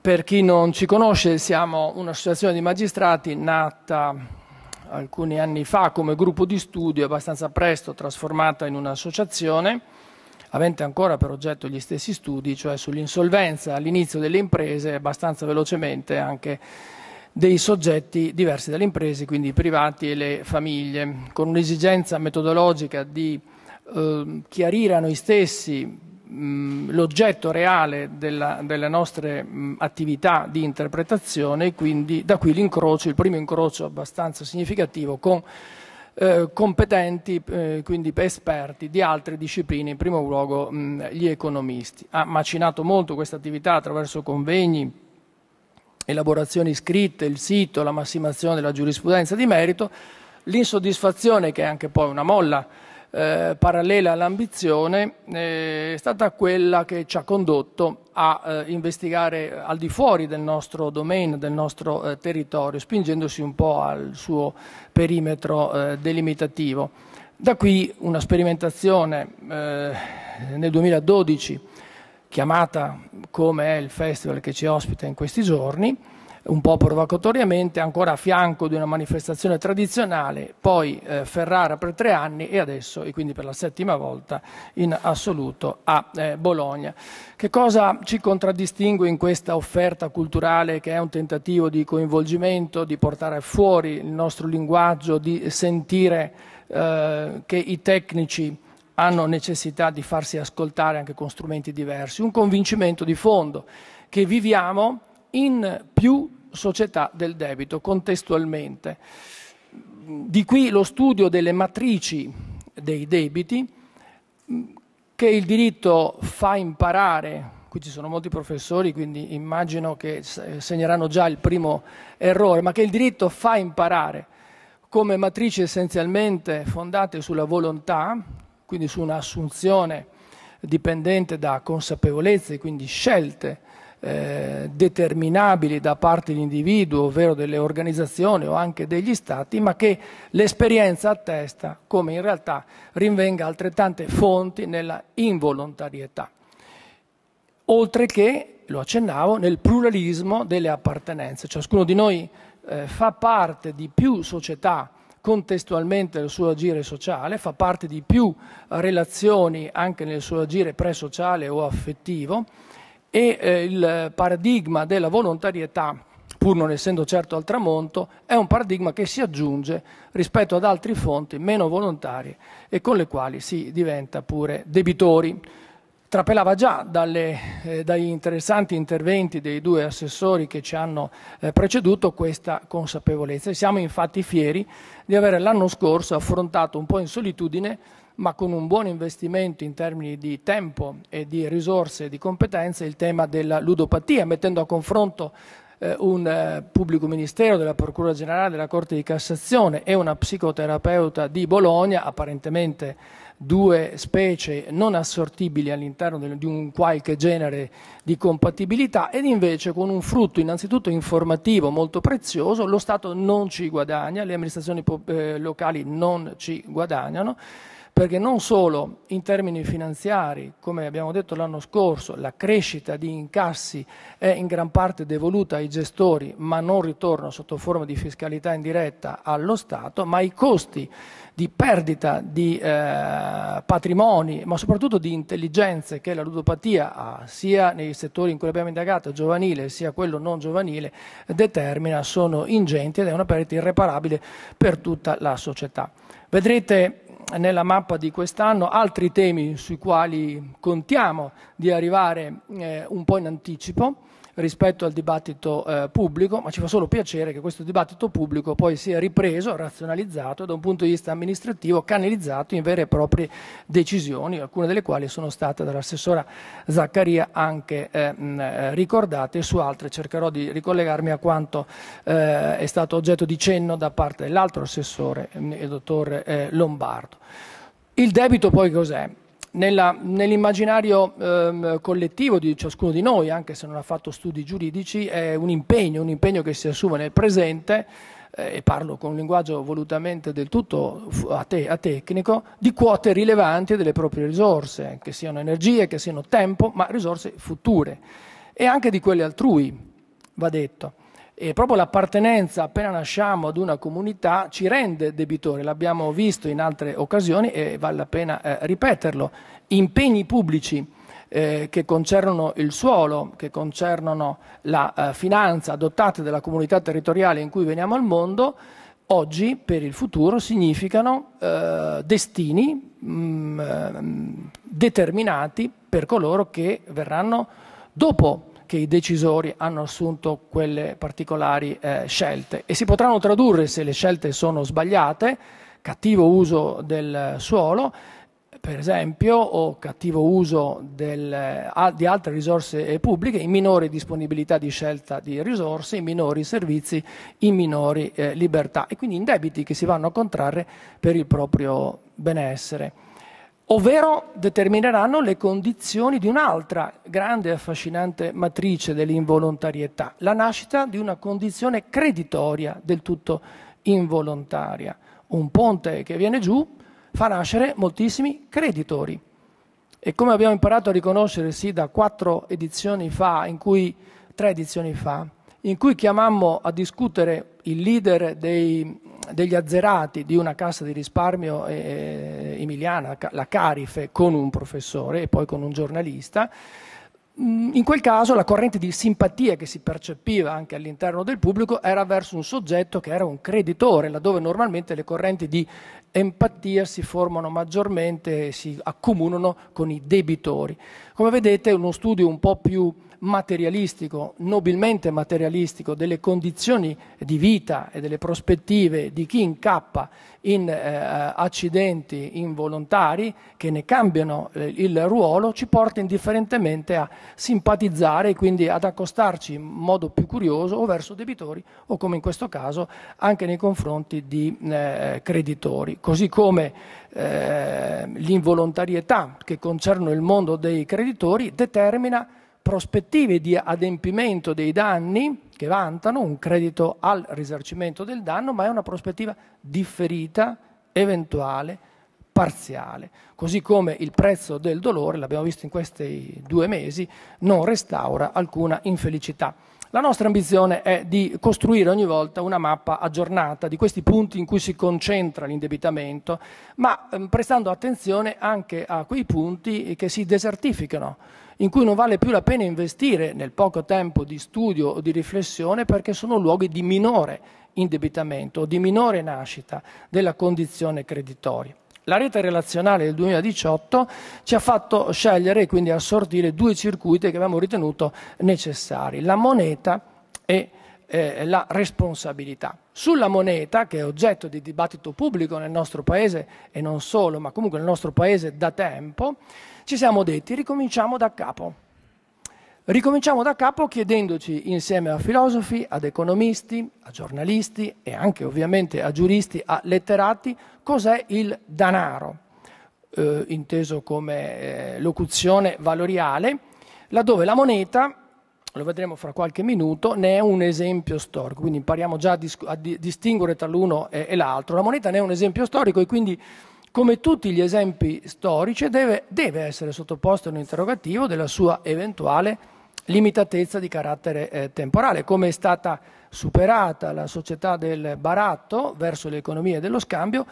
Per chi non ci conosce, siamo un'associazione di magistrati nata alcuni anni fa come gruppo di studio, abbastanza presto trasformata in un'associazione, avente ancora per oggetto gli stessi studi, cioè sull'insolvenza all'inizio delle imprese, abbastanza velocemente anche dei soggetti diversi dalle imprese, quindi i privati e le famiglie, con un'esigenza metodologica di eh, chiarire a noi stessi l'oggetto reale della, delle nostre mh, attività di interpretazione, e quindi da qui l'incrocio, il primo incrocio abbastanza significativo con eh, competenti, eh, quindi esperti di altre discipline, in primo luogo mh, gli economisti. Ha macinato molto questa attività attraverso convegni, elaborazioni scritte, il sito, la massimazione della giurisprudenza di merito, l'insoddisfazione, che è anche poi una molla eh, parallela all'ambizione, eh, è stata quella che ci ha condotto a eh, investigare al di fuori del nostro domain, del nostro eh, territorio, spingendosi un po' al suo perimetro eh, delimitativo. Da qui una sperimentazione eh, nel 2012 chiamata come è il festival che ci ospita in questi giorni, un po' provocatoriamente, ancora a fianco di una manifestazione tradizionale, poi eh, Ferrara per tre anni e adesso, e quindi per la settima volta in assoluto, a eh, Bologna. Che cosa ci contraddistingue in questa offerta culturale che è un tentativo di coinvolgimento, di portare fuori il nostro linguaggio, di sentire eh, che i tecnici hanno necessità di farsi ascoltare anche con strumenti diversi, un convincimento di fondo che viviamo in più società del debito contestualmente. Di qui lo studio delle matrici dei debiti che il diritto fa imparare qui ci sono molti professori, quindi immagino che eh, segneranno già il primo errore, ma che il diritto fa imparare come matrici essenzialmente fondate sulla volontà, quindi su un'assunzione dipendente da consapevolezze, quindi scelte eh, determinabili da parte dell'individuo, ovvero delle organizzazioni o anche degli stati, ma che l'esperienza attesta come in realtà rinvenga altrettante fonti nella involontarietà. Oltre che, lo accennavo, nel pluralismo delle appartenenze. Ciascuno di noi eh, fa parte di più società contestualmente nel suo agire sociale, fa parte di più relazioni anche nel suo agire presociale o affettivo e eh, il paradigma della volontarietà, pur non essendo certo al tramonto, è un paradigma che si aggiunge rispetto ad altre fonti meno volontarie e con le quali si diventa pure debitori trapelava già dalle, eh, dagli interessanti interventi dei due assessori che ci hanno eh, preceduto questa consapevolezza. siamo infatti fieri di aver l'anno scorso affrontato un po' in solitudine, ma con un buon investimento in termini di tempo e di risorse e di competenze, il tema della ludopatia, mettendo a confronto eh, un eh, pubblico ministero della Procura Generale della Corte di Cassazione e una psicoterapeuta di Bologna, apparentemente due specie non assortibili all'interno di un qualche genere di compatibilità ed invece con un frutto innanzitutto informativo molto prezioso lo Stato non ci guadagna, le amministrazioni eh, locali non ci guadagnano perché non solo in termini finanziari, come abbiamo detto l'anno scorso, la crescita di incassi è in gran parte devoluta ai gestori, ma non ritorna sotto forma di fiscalità indiretta allo Stato, ma i costi di perdita di eh, patrimoni, ma soprattutto di intelligenze che la ludopatia ha, ah, sia nei settori in cui abbiamo indagato, giovanile, sia quello non giovanile, determina, sono ingenti ed è una perdita irreparabile per tutta la società. Vedrete nella mappa di quest'anno altri temi sui quali contiamo di arrivare eh, un po' in anticipo rispetto al dibattito eh, pubblico, ma ci fa solo piacere che questo dibattito pubblico poi sia ripreso, razionalizzato e da un punto di vista amministrativo canalizzato in vere e proprie decisioni, alcune delle quali sono state dall'assessora Zaccaria anche eh, mh, ricordate, su altre cercherò di ricollegarmi a quanto eh, è stato oggetto di cenno da parte dell'altro assessore, il dottor eh, Lombardo. Il debito poi cos'è? nell'immaginario nell ehm, collettivo di ciascuno di noi, anche se non ha fatto studi giuridici, è un impegno, un impegno che si assume nel presente, eh, e parlo con un linguaggio volutamente del tutto a, te, a tecnico, di quote rilevanti delle proprie risorse, che siano energie, che siano tempo, ma risorse future, e anche di quelle altrui, va detto. E proprio l'appartenenza appena nasciamo ad una comunità ci rende debitori, l'abbiamo visto in altre occasioni e vale la pena eh, ripeterlo. Impegni pubblici eh, che concernono il suolo, che concernono la eh, finanza adottata dalla comunità territoriale in cui veniamo al mondo, oggi per il futuro significano eh, destini mh, mm, eh, determinati per coloro che verranno dopo che i decisori hanno assunto quelle particolari eh, scelte e si potranno tradurre se le scelte sono sbagliate, cattivo uso del suolo, per esempio, o cattivo uso del, eh, di altre risorse eh, pubbliche, in minore disponibilità di scelta di risorse, in minori servizi, in minori eh, libertà e quindi in debiti che si vanno a contrarre per il proprio benessere ovvero determineranno le condizioni di un'altra grande e affascinante matrice dell'involontarietà, la nascita di una condizione creditoria del tutto involontaria. Un ponte che viene giù fa nascere moltissimi creditori. E come abbiamo imparato a riconoscere sì da quattro edizioni fa, in cui, tre edizioni fa, in cui chiamammo a discutere il leader dei degli azzerati di una cassa di risparmio eh, eh emiliana, la Carife, con un professore e poi con un giornalista. Mm, in quel caso la corrente di simpatia che si percepiva anche all'interno del pubblico era verso un soggetto che era un creditore, laddove normalmente le correnti di empatia si formano maggiormente, si accomunano con i debitori. Come vedete uno studio un po' più materialistico, nobilmente materialistico, delle condizioni di vita e delle prospettive di chi incappa in eh, accidenti involontari che ne cambiano eh, il ruolo, ci porta indifferentemente a simpatizzare e quindi ad accostarci in modo più curioso o verso debitori o come in questo caso anche nei confronti di eh, creditori. Così come eh, l'involontarietà che concerne il mondo dei creditori determina prospettive di adempimento dei danni che vantano, un credito al risarcimento del danno, ma è una prospettiva differita, eventuale, parziale. Così come il prezzo del dolore, l'abbiamo visto in questi due mesi, non restaura alcuna infelicità. La nostra ambizione è di costruire ogni volta una mappa aggiornata di questi punti in cui si concentra l'indebitamento, ma ehm, prestando attenzione anche a quei punti che si desertificano in cui non vale più la pena investire nel poco tempo di studio o di riflessione perché sono luoghi di minore indebitamento o di minore nascita della condizione creditoria. La rete relazionale del 2018 ci ha fatto scegliere e quindi assortire due circuiti che abbiamo ritenuto necessari, la moneta e eh, la responsabilità. Sulla moneta, che è oggetto di dibattito pubblico nel nostro Paese e non solo, ma comunque nel nostro Paese da tempo, ci siamo detti ricominciamo da capo. Ricominciamo da capo chiedendoci insieme a filosofi, ad economisti, a giornalisti e anche ovviamente a giuristi, a letterati, cos'è il danaro, eh, inteso come eh, locuzione valoriale, laddove la moneta lo vedremo fra qualche minuto, ne è un esempio storico, quindi impariamo già a, dis- a distinguere tra l'uno e-, e l'altro. La moneta ne è un esempio storico e quindi come tutti gli esempi storici, deve, deve essere sottoposto a un interrogativo della sua eventuale limitatezza di carattere eh, temporale, come è stata superata la società del baratto verso le economie dello scambio,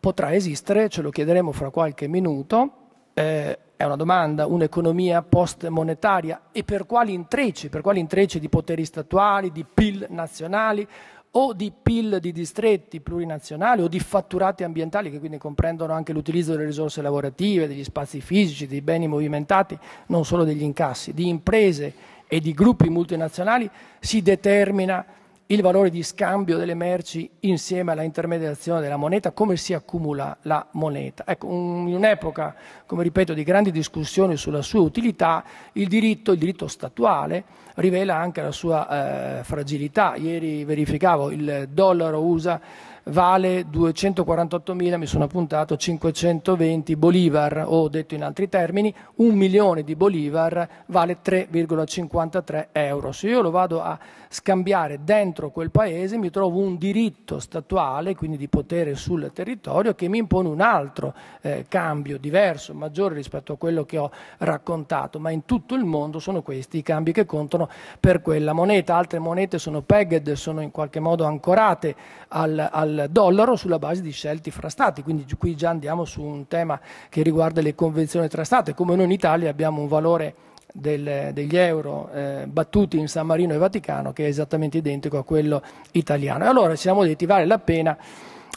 potrà esistere, ce lo chiederemo fra qualche minuto, eh, è una domanda, un'economia post-monetaria e per quali intrecci, per quali intrecci di poteri statuali, di PIL nazionali, o di PIL di distretti plurinazionali o di fatturati ambientali che quindi comprendono anche l'utilizzo delle risorse lavorative, degli spazi fisici, dei beni movimentati, non solo degli incassi, di imprese e di gruppi multinazionali si determina il valore di scambio delle merci insieme alla intermediazione della moneta, come si accumula la moneta. Ecco, in un'epoca, come ripeto, di grandi discussioni sulla sua utilità, il diritto, il diritto statuale, rivela anche la sua eh, fragilità. Ieri verificavo il dollaro USA vale 248.000, mi sono appuntato 520 bolivar, o detto in altri termini, un milione di bolivar vale 3,53 euro. Se io lo vado a scambiare dentro quel paese mi trovo un diritto statuale, quindi di potere sul territorio, che mi impone un altro eh, cambio diverso, maggiore rispetto a quello che ho raccontato, ma in tutto il mondo sono questi i cambi che contano per quella moneta. Altre monete sono pegged, sono in qualche modo ancorate al, al dollaro sulla base di scelti fra Stati, quindi qui già andiamo su un tema che riguarda le convenzioni tra Stati, come noi in Italia abbiamo un valore del, degli euro eh, battuti in San Marino e Vaticano che è esattamente identico a quello italiano. E allora ci siamo detti vale la pena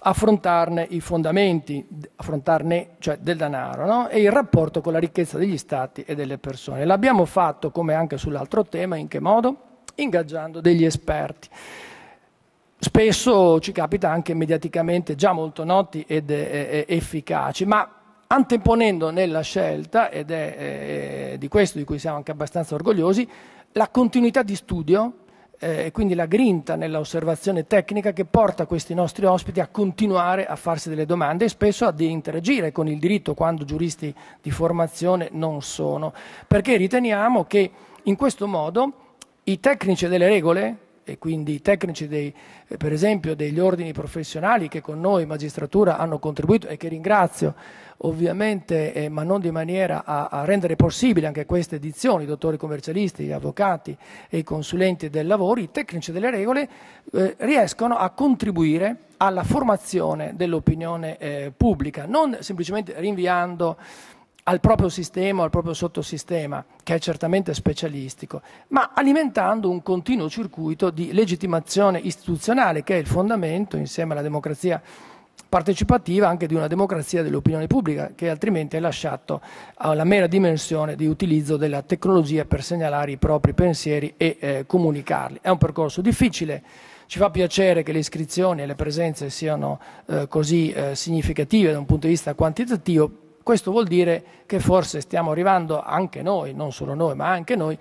affrontarne i fondamenti, affrontarne cioè del denaro no? e il rapporto con la ricchezza degli stati e delle persone. L'abbiamo fatto come anche sull'altro tema, in che modo? Ingaggiando degli esperti spesso ci capita anche mediaticamente già molto noti ed eh, eh, efficaci, ma anteponendo nella scelta, ed è eh, di questo di cui siamo anche abbastanza orgogliosi, la continuità di studio e eh, quindi la grinta nell'osservazione tecnica che porta questi nostri ospiti a continuare a farsi delle domande e spesso ad interagire con il diritto quando giuristi di formazione non sono, perché riteniamo che in questo modo i tecnici delle regole e quindi i tecnici dei, eh, per esempio degli ordini professionali che con noi magistratura hanno contribuito e che ringrazio ovviamente eh, ma non di maniera a, a, rendere possibile anche queste edizioni, i dottori commercialisti, gli avvocati e i consulenti del lavoro, i tecnici delle regole eh, riescono a contribuire alla formazione dell'opinione eh, pubblica, non semplicemente rinviando al proprio sistema, al proprio sottosistema, che è certamente specialistico, ma alimentando un continuo circuito di legittimazione istituzionale, che è il fondamento, insieme alla democrazia partecipativa, anche di una democrazia dell'opinione pubblica, che altrimenti è lasciato alla mera dimensione di utilizzo della tecnologia per segnalare i propri pensieri e eh, comunicarli. È un percorso difficile. Ci fa piacere che le iscrizioni e le presenze siano eh, così eh, significative da un punto di vista quantitativo, questo vuol dire che forse stiamo arrivando anche noi, non solo noi, ma anche noi,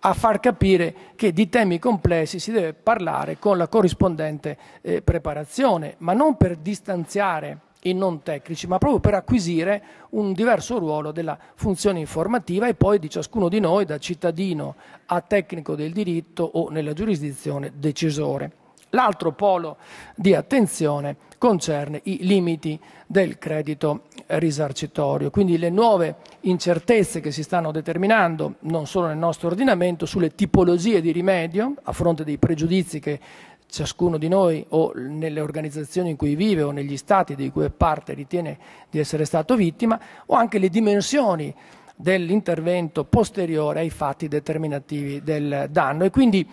a far capire che di temi complessi si deve parlare con la corrispondente eh, preparazione, ma non per distanziare i non tecnici, ma proprio per acquisire un diverso ruolo della funzione informativa e poi di ciascuno di noi, da cittadino a tecnico del diritto o nella giurisdizione decisore. L'altro polo di attenzione concerne i limiti del credito risarcitorio, quindi le nuove incertezze che si stanno determinando non solo nel nostro ordinamento sulle tipologie di rimedio a fronte dei pregiudizi che ciascuno di noi o nelle organizzazioni in cui vive o negli stati di cui è parte ritiene di essere stato vittima o anche le dimensioni dell'intervento posteriore ai fatti determinativi del danno e quindi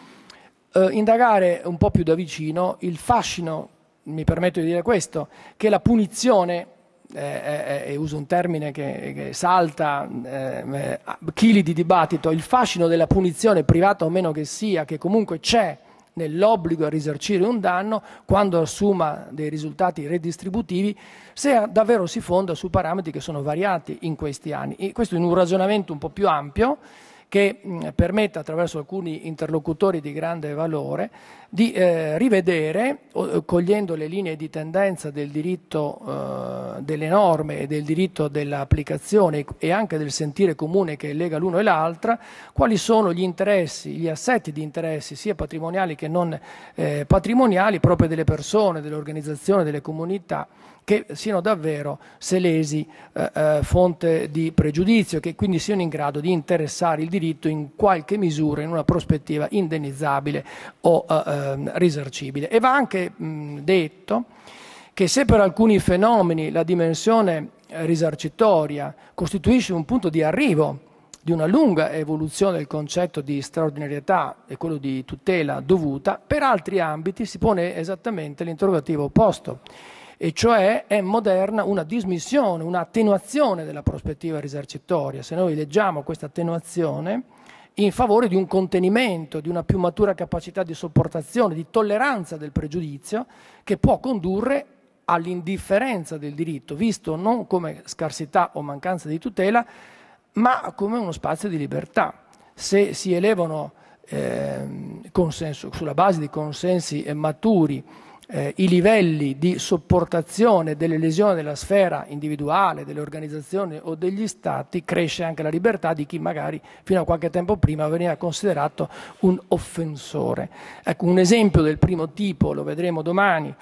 eh, indagare un po' più da vicino il fascino, mi permetto di dire questo, che la punizione, eh, eh, eh uso un termine che, che salta eh, eh, chili di dibattito, il fascino della punizione privata o meno che sia, che comunque c'è nell'obbligo a risarcire un danno quando assuma dei risultati redistributivi se davvero si fonda su parametri che sono variati in questi anni. E questo in un ragionamento un po' più ampio che mh, permetta attraverso alcuni interlocutori di grande valore di eh, rivedere, o, eh, cogliendo le linee di tendenza del diritto eh, delle norme e del diritto dell'applicazione e anche del sentire comune che lega l'uno e l'altra, quali sono gli interessi, gli assetti di interessi sia patrimoniali che non eh, patrimoniali proprio delle persone, delle organizzazioni, delle comunità che siano davvero selesi eh, eh, fonte di pregiudizio, che quindi siano in grado di interessare il diritto in qualche misura, in una prospettiva indennizzabile o eh, ehm, risarcibile. E va anche mh, detto che se per alcuni fenomeni la dimensione eh, risarcitoria costituisce un punto di arrivo di una lunga evoluzione del concetto di straordinarietà e quello di tutela dovuta, per altri ambiti si pone esattamente l'interrogativo opposto e cioè è moderna una dismissione, un'attenuazione della prospettiva risarcitoria. Se noi leggiamo questa attenuazione in favore di un contenimento, di una più matura capacità di sopportazione, di tolleranza del pregiudizio, che può condurre all'indifferenza del diritto, visto non come scarsità o mancanza di tutela, ma come uno spazio di libertà. Se si elevano eh, consenso, sulla base di consensi maturi, eh, i livelli di sopportazione delle lesioni della sfera individuale, delle organizzazioni o degli stati, cresce anche la libertà di chi magari fino a qualche tempo prima veniva considerato un offensore. Ecco, un esempio del primo tipo, lo vedremo domani,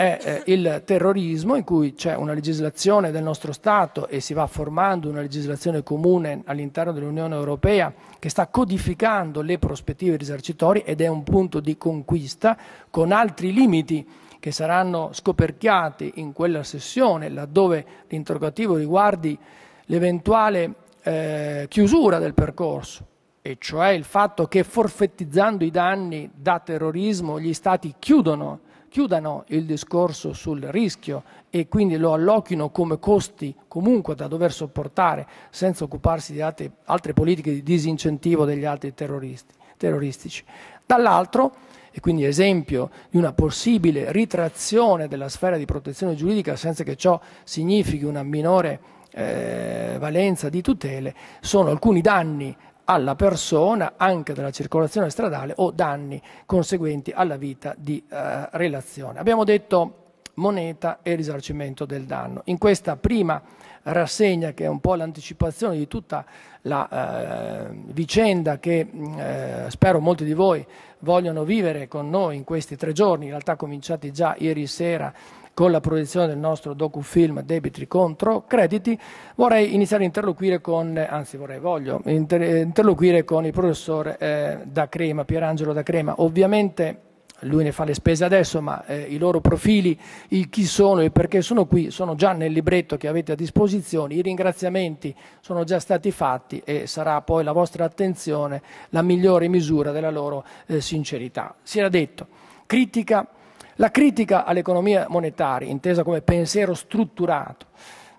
è eh, il terrorismo in cui c'è una legislazione del nostro Stato e si va formando una legislazione comune all'interno dell'Unione Europea che sta codificando le prospettive risarcitorie ed è un punto di conquista con altri limiti che saranno scoperchiati in quella sessione laddove l'interrogativo riguardi l'eventuale eh, chiusura del percorso e cioè il fatto che forfettizzando i danni da terrorismo gli stati chiudono chiudano il discorso sul rischio e quindi lo allochino come costi comunque da dover sopportare senza occuparsi di altre, altre politiche di disincentivo degli altri terroristici. Dall'altro, e quindi esempio di una possibile ritrazione della sfera di protezione giuridica senza che ciò significhi una minore eh, valenza di tutele, sono alcuni danni alla persona anche dalla circolazione stradale o danni conseguenti alla vita di eh, relazione. Abbiamo detto moneta e risarcimento del danno. In questa prima rassegna, che è un po' l'anticipazione di tutta la eh, vicenda che mm, eh, spero molti di voi vogliono vivere con noi in questi tre giorni, in realtà cominciati già ieri sera con la proiezione del nostro docufilm Debiti contro crediti, vorrei iniziare a interloquire con, anzi vorrei, voglio, inter eh, interloquire con il professor eh, Da Crema, Pierangelo Da Crema. Ovviamente lui ne fa le spese adesso, ma eh, i loro profili, il chi sono e perché sono qui, sono già nel libretto che avete a disposizione, i ringraziamenti sono già stati fatti e sarà poi la vostra attenzione la migliore misura della loro eh, sincerità. Si era detto, critica la critica all'economia monetaria, intesa come pensiero strutturato,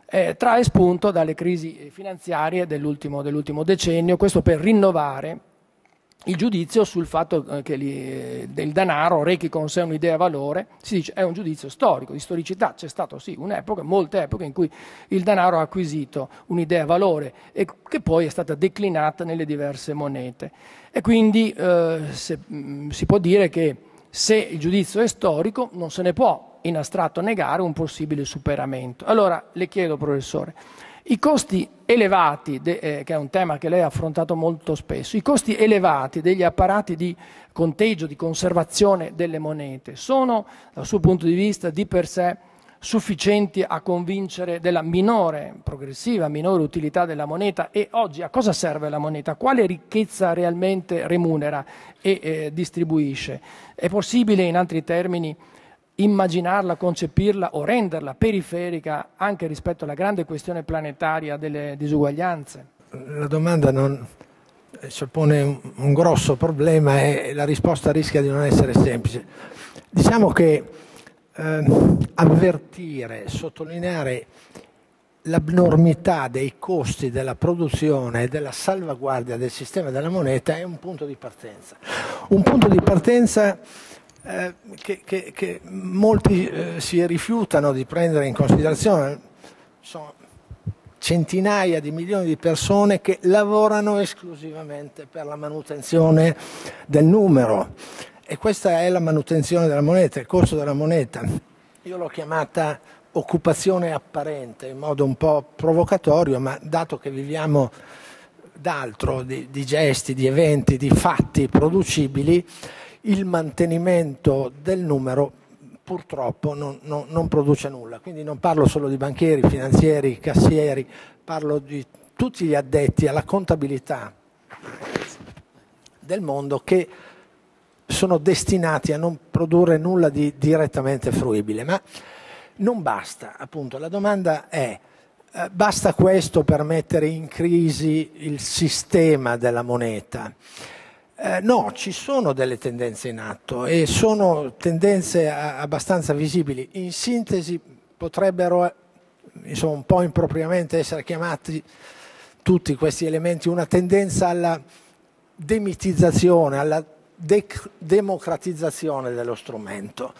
eh, trae spunto dalle crisi finanziarie dell'ultimo, dell decennio, questo per rinnovare il giudizio sul fatto eh, che li, eh, del denaro rechi con sé un'idea valore, si dice è un giudizio storico, di storicità, c'è stato sì un'epoca, molte epoche in cui il denaro ha acquisito un'idea valore e che poi è stata declinata nelle diverse monete. E quindi eh, se, mh, mm, si può dire che se il giudizio è storico non se ne può in astratto negare un possibile superamento. Allora le chiedo, professore, i costi elevati, de, eh, che è un tema che lei ha affrontato molto spesso, i costi elevati degli apparati di conteggio, di conservazione delle monete, sono dal suo punto di vista di per sé sufficienti a convincere della minore, progressiva, minore utilità della moneta e oggi a cosa serve la moneta? Quale ricchezza realmente remunera e eh, distribuisce? È possibile, in altri termini, immaginarla, concepirla o renderla periferica anche rispetto alla grande questione planetaria delle disuguaglianze? La domanda non, ci eh, un grosso problema e la risposta rischia di non essere semplice. Diciamo che eh, avvertire, sottolineare l'abnormità dei costi della produzione e della salvaguardia del sistema della moneta è un punto di partenza. Un punto di partenza eh, che, che, che, molti eh, si rifiutano di prendere in considerazione. Sono centinaia di milioni di persone che lavorano esclusivamente per la manutenzione del numero e questa è la manutenzione della moneta, il corso della moneta. Io l'ho chiamata occupazione apparente in modo un po' provocatorio, ma dato che viviamo d'altro, di, di gesti, di eventi, di fatti producibili, il mantenimento del numero purtroppo non, non, non, produce nulla. Quindi non parlo solo di banchieri, finanzieri, cassieri, parlo di tutti gli addetti alla contabilità del mondo che sono destinati a non produrre nulla di direttamente fruibile, ma non basta, appunto, la domanda è eh, basta questo per mettere in crisi il sistema della moneta? Eh, no, ci sono delle tendenze in atto e sono tendenze abbastanza visibili. In sintesi potrebbero eh, insomma, un po' impropriamente essere chiamati tutti questi elementi una tendenza alla demitizzazione, alla de- democratizzazione dello strumento.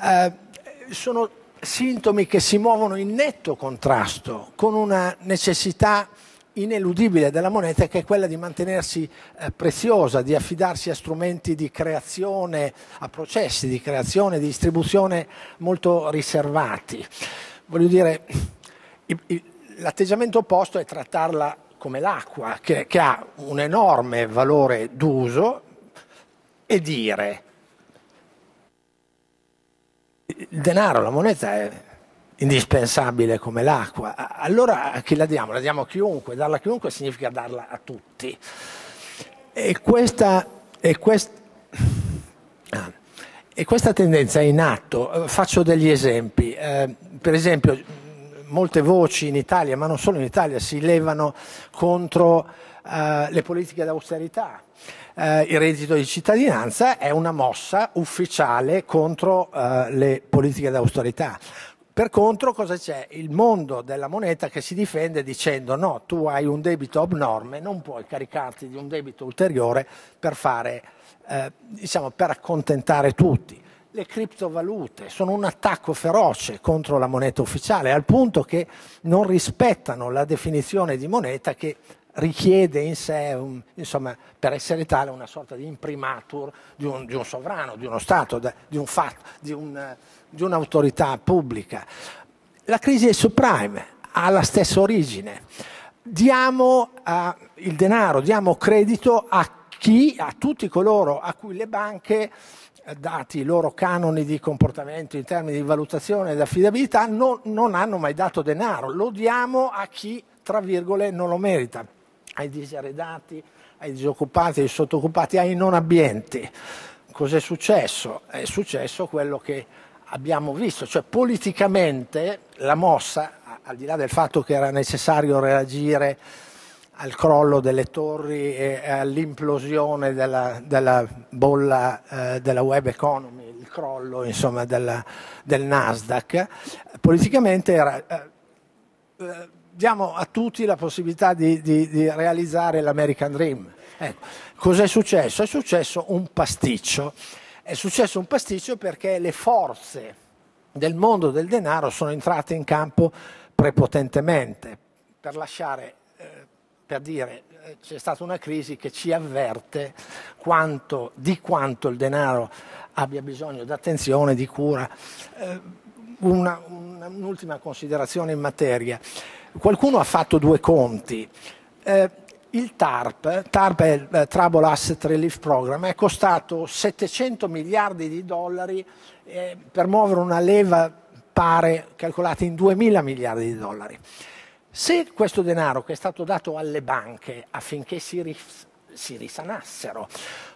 Eh, sono sintomi che si muovono in netto contrasto con una necessità ineludibile della moneta che è quella di mantenersi eh, preziosa, di affidarsi a strumenti di creazione, a processi di creazione, di distribuzione molto riservati. Voglio dire, l'atteggiamento opposto è trattarla come l'acqua, che, che ha un enorme valore d'uso, e dire il denaro, la moneta è indispensabile come l'acqua, allora a chi la diamo? La diamo a chiunque, darla a chiunque significa darla a tutti. E questa, e quest... ah. E questa tendenza è in atto. Faccio degli esempi. Eh, per esempio, molte voci in Italia, ma non solo in Italia, si levano contro eh, le politiche d'austerità, eh, il reddito di cittadinanza è una mossa ufficiale contro eh, le politiche d'austerità. Per contro cosa c'è? Il mondo della moneta che si difende dicendo no, tu hai un debito abnorme, non puoi caricarti di un debito ulteriore per, fare, eh, diciamo, per accontentare tutti. Le criptovalute sono un attacco feroce contro la moneta ufficiale, al punto che non rispettano la definizione di moneta che richiede in sé, un, insomma, per essere tale, una sorta di imprimatur di un, di un sovrano, di uno Stato, di, un fatto, di, un, di un'autorità pubblica. La crisi del subprime ha la stessa origine. Diamo uh, il denaro, diamo credito a chi, a tutti coloro a cui le banche eh, dati i loro canoni di comportamento in termini di valutazione ed affidabilità, non, non hanno mai dato denaro, lo diamo a chi, tra virgole, non lo merita ai diseredati, ai disoccupati, ai sottoccupati, ai non abbienti. Cos'è successo? È successo quello che abbiamo visto, cioè politicamente la mossa, al di là del fatto che era necessario reagire al crollo delle torri e all'implosione della, della, bolla eh, della web economy, il crollo insomma, della, del Nasdaq, politicamente era... Eh, eh, diamo a tutti la possibilità di, di, di realizzare l'American Dream. Ecco, cos'è successo? È successo un pasticcio. È successo un pasticcio perché le forze del mondo del denaro sono entrate in campo prepotentemente per lasciare, eh, per dire, eh, c'è stata una crisi che ci avverte quanto, di quanto il denaro abbia bisogno di attenzione, di cura. Eh, un'ultima considerazione in materia. Qualcuno ha fatto due conti. Eh, il TARP, TARP è il eh, Trouble Asset Relief Program, è costato 700 miliardi di dollari eh, per muovere una leva pare calcolata in 2 mila miliardi di dollari. Se questo denaro che è stato dato alle banche affinché si, ris si risanassero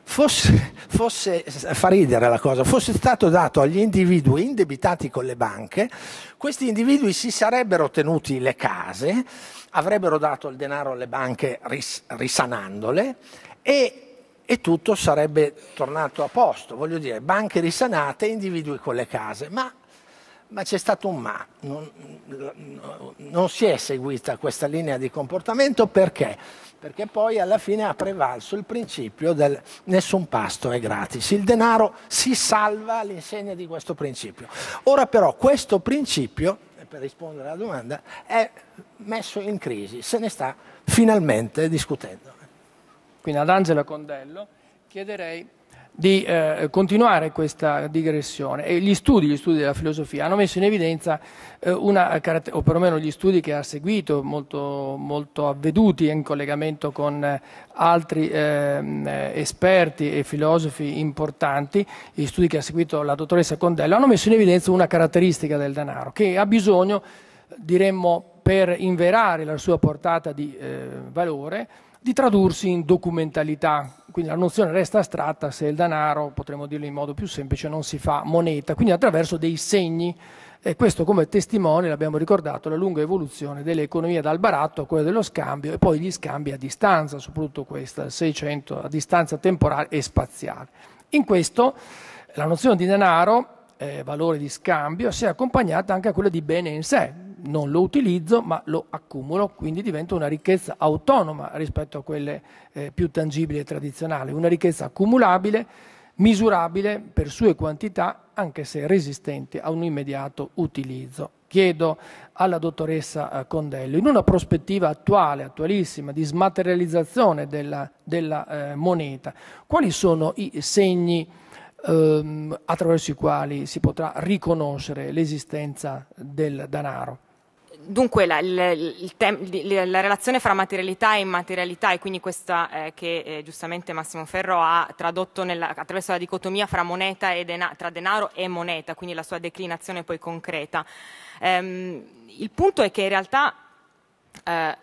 Fosse, fosse, fa ridere la cosa, fosse stato dato agli individui indebitati con le banche, questi individui si sarebbero tenuti le case, avrebbero dato il denaro alle banche ris, risanandole e, e, tutto sarebbe tornato a posto, voglio dire, banche risanate, individui con le case. Ma ma c'è stato un ma. Non, non, si è seguita questa linea di comportamento perché? Perché poi alla fine ha prevalso il principio del nessun pasto è gratis. Il denaro si salva all'insegna di questo principio. Ora però questo principio, per rispondere alla domanda, è messo in crisi, se ne sta finalmente discutendo. Quindi ad Angela Condello chiederei di eh, continuare questa digressione. E gli studi, gli studi della filosofia hanno messo in evidenza eh, una o perlomeno gli studi che ha seguito, molto, molto avveduti in collegamento con eh, altri ehm, esperti e filosofi importanti, gli studi che ha seguito la dottoressa Condello, hanno messo in evidenza una caratteristica del denaro che ha bisogno, diremmo, per inverare la sua portata di eh, valore, di tradursi in documentalità. Quindi la nozione resta astratta se il denaro, potremmo dirlo in modo più semplice, non si fa moneta, quindi attraverso dei segni. E questo come testimone, l'abbiamo ricordato, la lunga evoluzione dell'economia dal baratto a quella dello scambio e poi gli scambi a distanza, soprattutto questa, il 600, a distanza temporale e spaziale. In questo la nozione di denaro, eh, valore di scambio, si è accompagnata anche a quella di bene in sé, non lo utilizzo ma lo accumulo, quindi diventa una ricchezza autonoma rispetto a quelle eh, più tangibili e tradizionali, una ricchezza accumulabile, misurabile per sue quantità, anche se resistente a un immediato utilizzo. Chiedo alla dottoressa eh, Condello, in una prospettiva attuale, attualissima, di smaterializzazione della, della eh, moneta, quali sono i segni ehm, attraverso i quali si potrà riconoscere l'esistenza del denaro dunque la, la, la, relazione fra materialità e immaterialità e quindi questa eh, che eh, giustamente Massimo Ferro ha tradotto nella, attraverso la dicotomia dena, tra denaro e moneta, quindi la sua declinazione poi concreta. Ehm, il punto è che in realtà eh,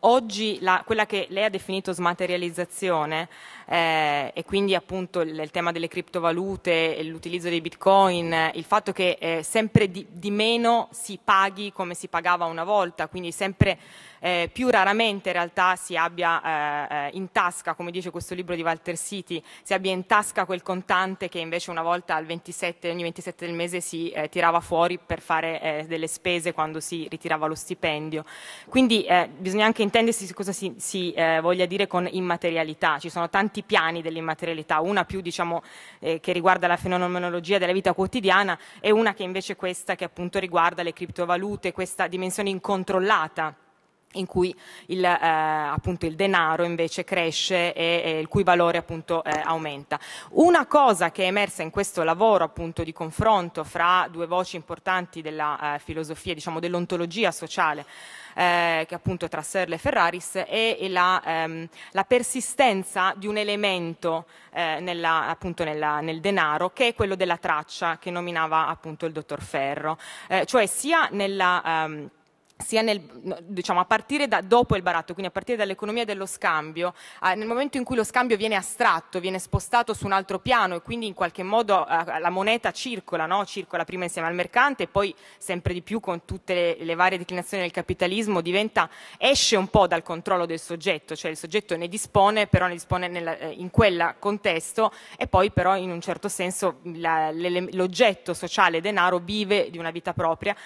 oggi la, quella che lei ha definito smaterializzazione eh, e quindi appunto il, il, tema delle criptovalute, l'utilizzo dei bitcoin, eh, il fatto che eh, sempre di, di meno si paghi come si pagava una volta, quindi sempre eh, più raramente in realtà si abbia eh, eh, in tasca, come dice questo libro di Walter City, si abbia in tasca quel contante che invece una volta 27, ogni 27 del mese si eh, tirava fuori per fare eh, delle spese quando si ritirava lo stipendio. Quindi eh, bisogna anche intendersi cosa si, si voglia dire con immaterialità, ci sono tanti piani dell'immaterialità, una più diciamo, che riguarda la fenomenologia della vita quotidiana e una che invece questa che appunto riguarda le criptovalute, questa dimensione incontrollata in cui il, eh, appunto il denaro invece cresce e, e il cui valore appunto eh, aumenta. Una cosa che è emersa in questo lavoro appunto di confronto fra due voci importanti della eh, filosofia, diciamo dell'ontologia sociale eh, che appunto tra Serle e Ferraris è, la, ehm, la, persistenza di un elemento eh, nella, appunto nella, nel denaro che è quello della traccia che nominava appunto il dottor Ferro, eh, cioè sia nella ehm, sia nel, diciamo, a partire da dopo il baratto, quindi a partire dall'economia dello scambio, eh, nel momento in cui lo scambio viene astratto, viene spostato su un altro piano e quindi in qualche modo eh, la moneta circola, no? circola prima insieme al mercante e poi sempre di più con tutte le, le varie declinazioni del capitalismo diventa, esce un po' dal controllo del soggetto, cioè il soggetto ne dispone, però ne dispone nella, eh, in quel contesto e poi però in un certo senso l'oggetto sociale denaro vive di una vita propria.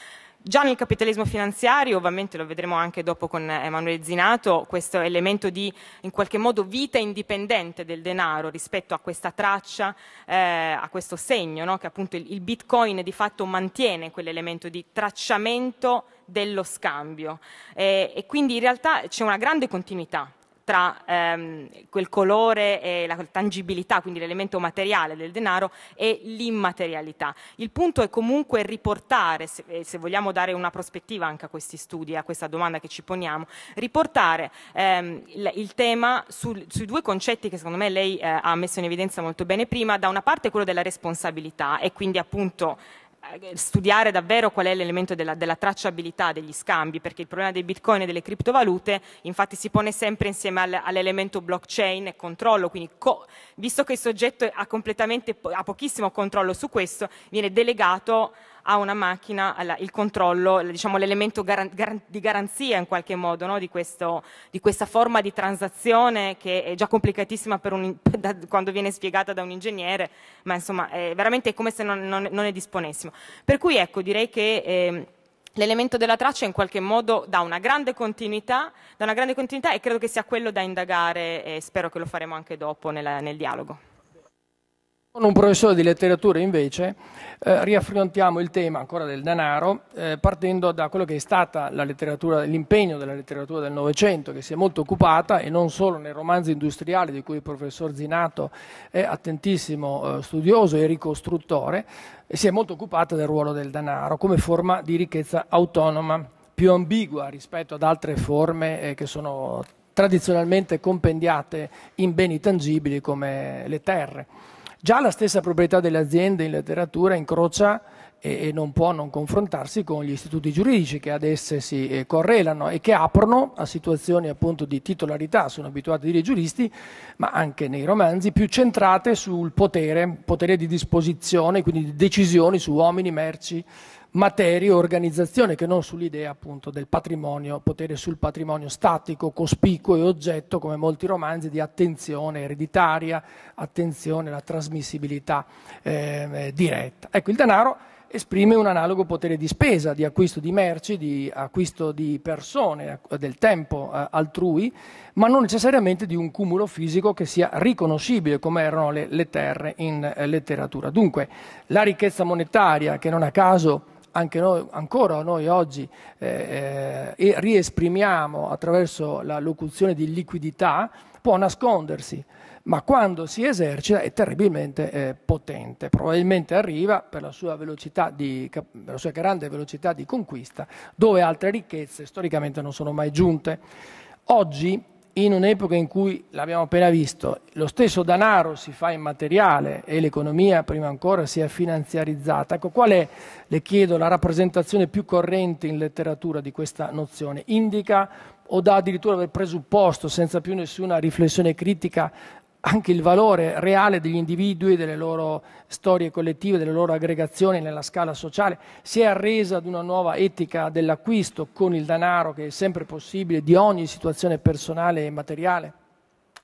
Già nel capitalismo finanziario, ovviamente lo vedremo anche dopo con Emanuele Zinato, questo elemento di in qualche modo vita indipendente del denaro rispetto a questa traccia, eh, a questo segno, no? che appunto il, il bitcoin di fatto mantiene quell'elemento di tracciamento dello scambio. Eh, e quindi in realtà c'è una grande continuità tra ehm, quel colore e la tangibilità, quindi l'elemento materiale del denaro, e l'immaterialità. Il punto è comunque riportare, se, eh, se, vogliamo dare una prospettiva anche a questi studi, a questa domanda che ci poniamo, riportare ehm, il, il, tema sul, sui due concetti che secondo me lei eh, ha messo in evidenza molto bene prima, da una parte quello della responsabilità e quindi appunto eh, studiare davvero qual è l'elemento della, della, tracciabilità degli scambi, perché il problema dei bitcoin e delle criptovalute infatti si pone sempre insieme al, all'elemento blockchain e controllo, quindi co- visto che il soggetto ha, ha pochissimo controllo su questo, viene delegato a una macchina alla, il controllo, diciamo, l'elemento garan- garan- di garanzia in qualche modo no? di, questo, di, questa forma di transazione che è già complicatissima un, da, quando viene spiegata da un ingegnere, ma insomma è veramente come se non, non, non ne disponessimo. Per cui ecco, direi che... Eh, L'elemento della traccia in qualche modo dà una grande continuità, dà una grande continuità e credo che sia quello da indagare e spero che lo faremo anche dopo nella, nel dialogo. Con un professore di letteratura invece eh, riaffrontiamo il tema ancora del denaro eh, partendo da quello che è stata l'impegno della letteratura del Novecento che si è molto occupata e non solo nei romanzi industriali di cui il professor Zinato è attentissimo eh, studioso e ricostruttore, e si è molto occupata del ruolo del denaro come forma di ricchezza autonoma più ambigua rispetto ad altre forme eh, che sono tradizionalmente compendiate in beni tangibili come le terre. Già la stessa proprietà delle aziende in letteratura incrocia e, non può non confrontarsi con gli istituti giuridici che ad esse si eh, correlano e che aprono a situazioni appunto di titolarità, sono abituati a dire i giuristi, ma anche nei romanzi, più centrate sul potere, potere di disposizione, quindi di decisioni su uomini, merci, materie e organizzazione che non sull'idea appunto del patrimonio, potere sul patrimonio statico, cospicuo e oggetto come molti romanzi di attenzione ereditaria, attenzione alla trasmissibilità ehm, eh, diretta. Ecco, il denaro esprime un analogo potere di spesa, di acquisto di merci, di acquisto di persone, eh, del tempo eh, altrui, ma non necessariamente di un cumulo fisico che sia riconoscibile come erano le, le terre in eh, letteratura. Dunque, la ricchezza monetaria, che non a caso anche noi, ancora noi oggi eh, eh, riesprimiamo attraverso la locuzione di liquidità, può nascondersi, ma quando si esercita è terribilmente eh, potente. Probabilmente arriva per la, sua velocità di, per la sua grande velocità di conquista, dove altre ricchezze storicamente non sono mai giunte. Oggi in un'epoca in cui, l'abbiamo appena visto, lo stesso denaro si fa immateriale e l'economia prima ancora si è finanziarizzata, ecco qual è, le chiedo, la rappresentazione più corrente in letteratura di questa nozione? Indica o dà addirittura per presupposto, senza più nessuna riflessione critica, anche il valore reale degli individui, delle loro storie collettive, delle loro aggregazioni nella scala sociale, si è arresa ad una nuova etica dell'acquisto con il denaro che è sempre possibile di ogni situazione personale e materiale?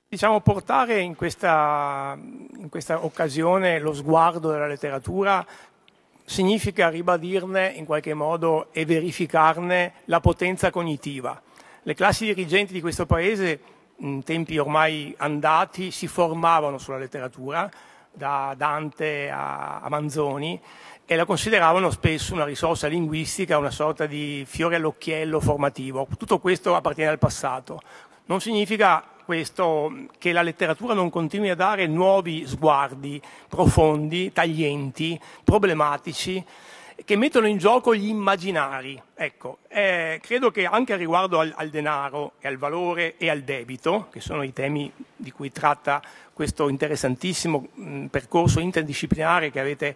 Diciamo, portare in questa, in questa occasione lo sguardo della letteratura significa ribadirne in qualche modo e verificarne la potenza cognitiva. Le classi dirigenti di questo Paese in tempi ormai andati si formavano sulla letteratura, da Dante a, a Manzoni, e la consideravano spesso una risorsa linguistica, una sorta di fiore all'occhiello formativo. Tutto questo appartiene al passato. Non significa questo che la letteratura non continui a dare nuovi sguardi profondi, taglienti, problematici, che mettono in gioco gli immaginari. Ecco, eh, credo che anche riguardo al, al, denaro e al valore e al debito, che sono i temi di cui tratta questo interessantissimo mh, mm, percorso interdisciplinare che avete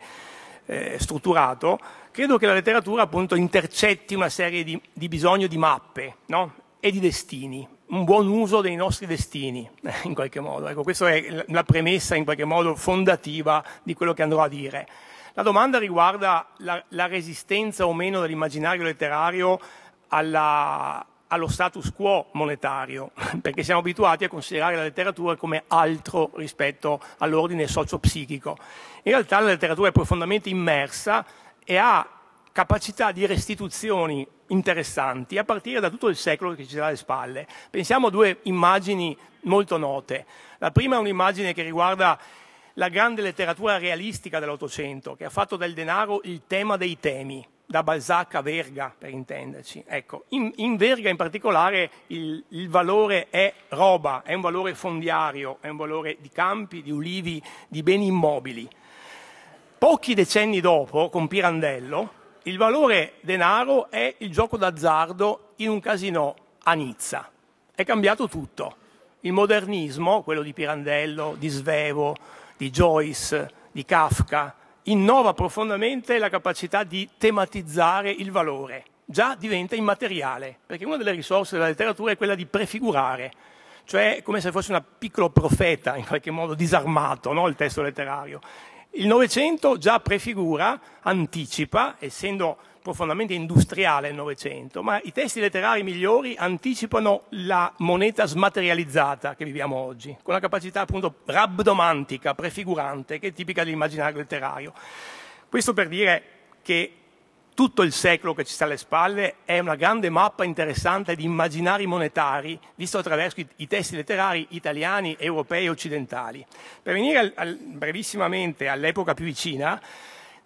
eh, strutturato, credo che la letteratura appunto intercetti una serie di, di bisogno di mappe no? e di destini un buon uso dei nostri destini, in qualche modo. Ecco, questa è la premessa, in qualche modo, fondativa di quello che andrò a dire. La domanda riguarda la, la resistenza o meno dell'immaginario letterario alla, allo status quo monetario, perché siamo abituati a considerare la letteratura come altro rispetto all'ordine socio-psichico. In realtà la letteratura è profondamente immersa e ha capacità di restituzioni interessanti a partire da tutto il secolo che ci sarà alle spalle. Pensiamo a due immagini molto note. La prima è un'immagine che riguarda la grande letteratura realistica dell'Ottocento, che ha fatto del denaro il tema dei temi, da Balzac a Verga, per intenderci. Ecco, in, in Verga in particolare il, il, valore è roba, è un valore fondiario, è un valore di campi, di ulivi, di beni immobili. Pochi decenni dopo, con Pirandello, il valore denaro è il gioco d'azzardo in un casino a Nizza. È cambiato tutto. Il modernismo, quello di Pirandello, di Svevo, di Joyce, di Kafka, innova profondamente la capacità di tematizzare il valore. Già diventa immateriale, perché una delle risorse della letteratura è quella di prefigurare, cioè come se fosse un piccolo profeta, in qualche modo disarmato, no? il testo letterario. Il Novecento già prefigura, anticipa, essendo profondamente industriale nel Novecento, ma i testi letterari migliori anticipano la moneta smaterializzata che viviamo oggi, con una capacità appunto rabdomantica, prefigurante, che è tipica dell'immaginario letterario. Questo per dire che tutto il secolo che ci sta alle spalle è una grande mappa interessante di immaginari monetari, visto attraverso i, i testi letterari italiani, europei e occidentali. Per venire al, al, brevissimamente all'epoca più vicina,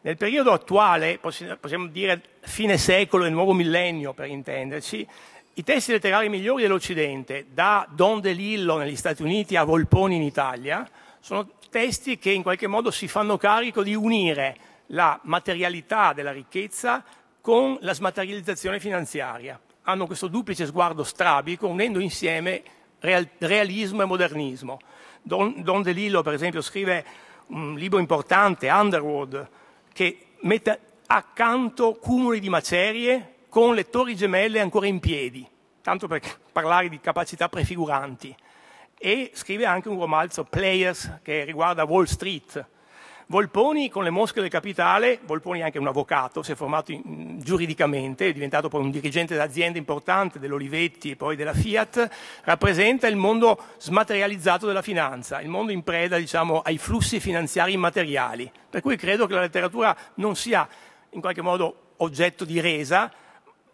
nel periodo attuale, possiamo dire fine secolo e nuovo millennio per intenderci, i testi letterari migliori dell'Occidente, da Don De Lillo negli Stati Uniti a Volponi in Italia, sono testi che in qualche modo si fanno carico di unire la materialità della ricchezza con la smaterializzazione finanziaria. Hanno questo duplice sguardo strabico unendo insieme real realismo e modernismo. Don, Don De Lillo, per esempio, scrive un libro importante, Underwood, che mette accanto cumuli di macerie con le torri gemelle ancora in piedi, tanto per parlare di capacità prefiguranti. E scrive anche un romanzo, Players, che riguarda Wall Street, Volponi con le mosche del capitale, Volponi è anche un avvocato, si è formato in, giuridicamente, è diventato poi un dirigente d'azienda importante dell'Olivetti e poi della Fiat, rappresenta il mondo smaterializzato della finanza, il mondo in preda diciamo, ai flussi finanziari immateriali. Per cui credo che la letteratura non sia in qualche modo oggetto di resa,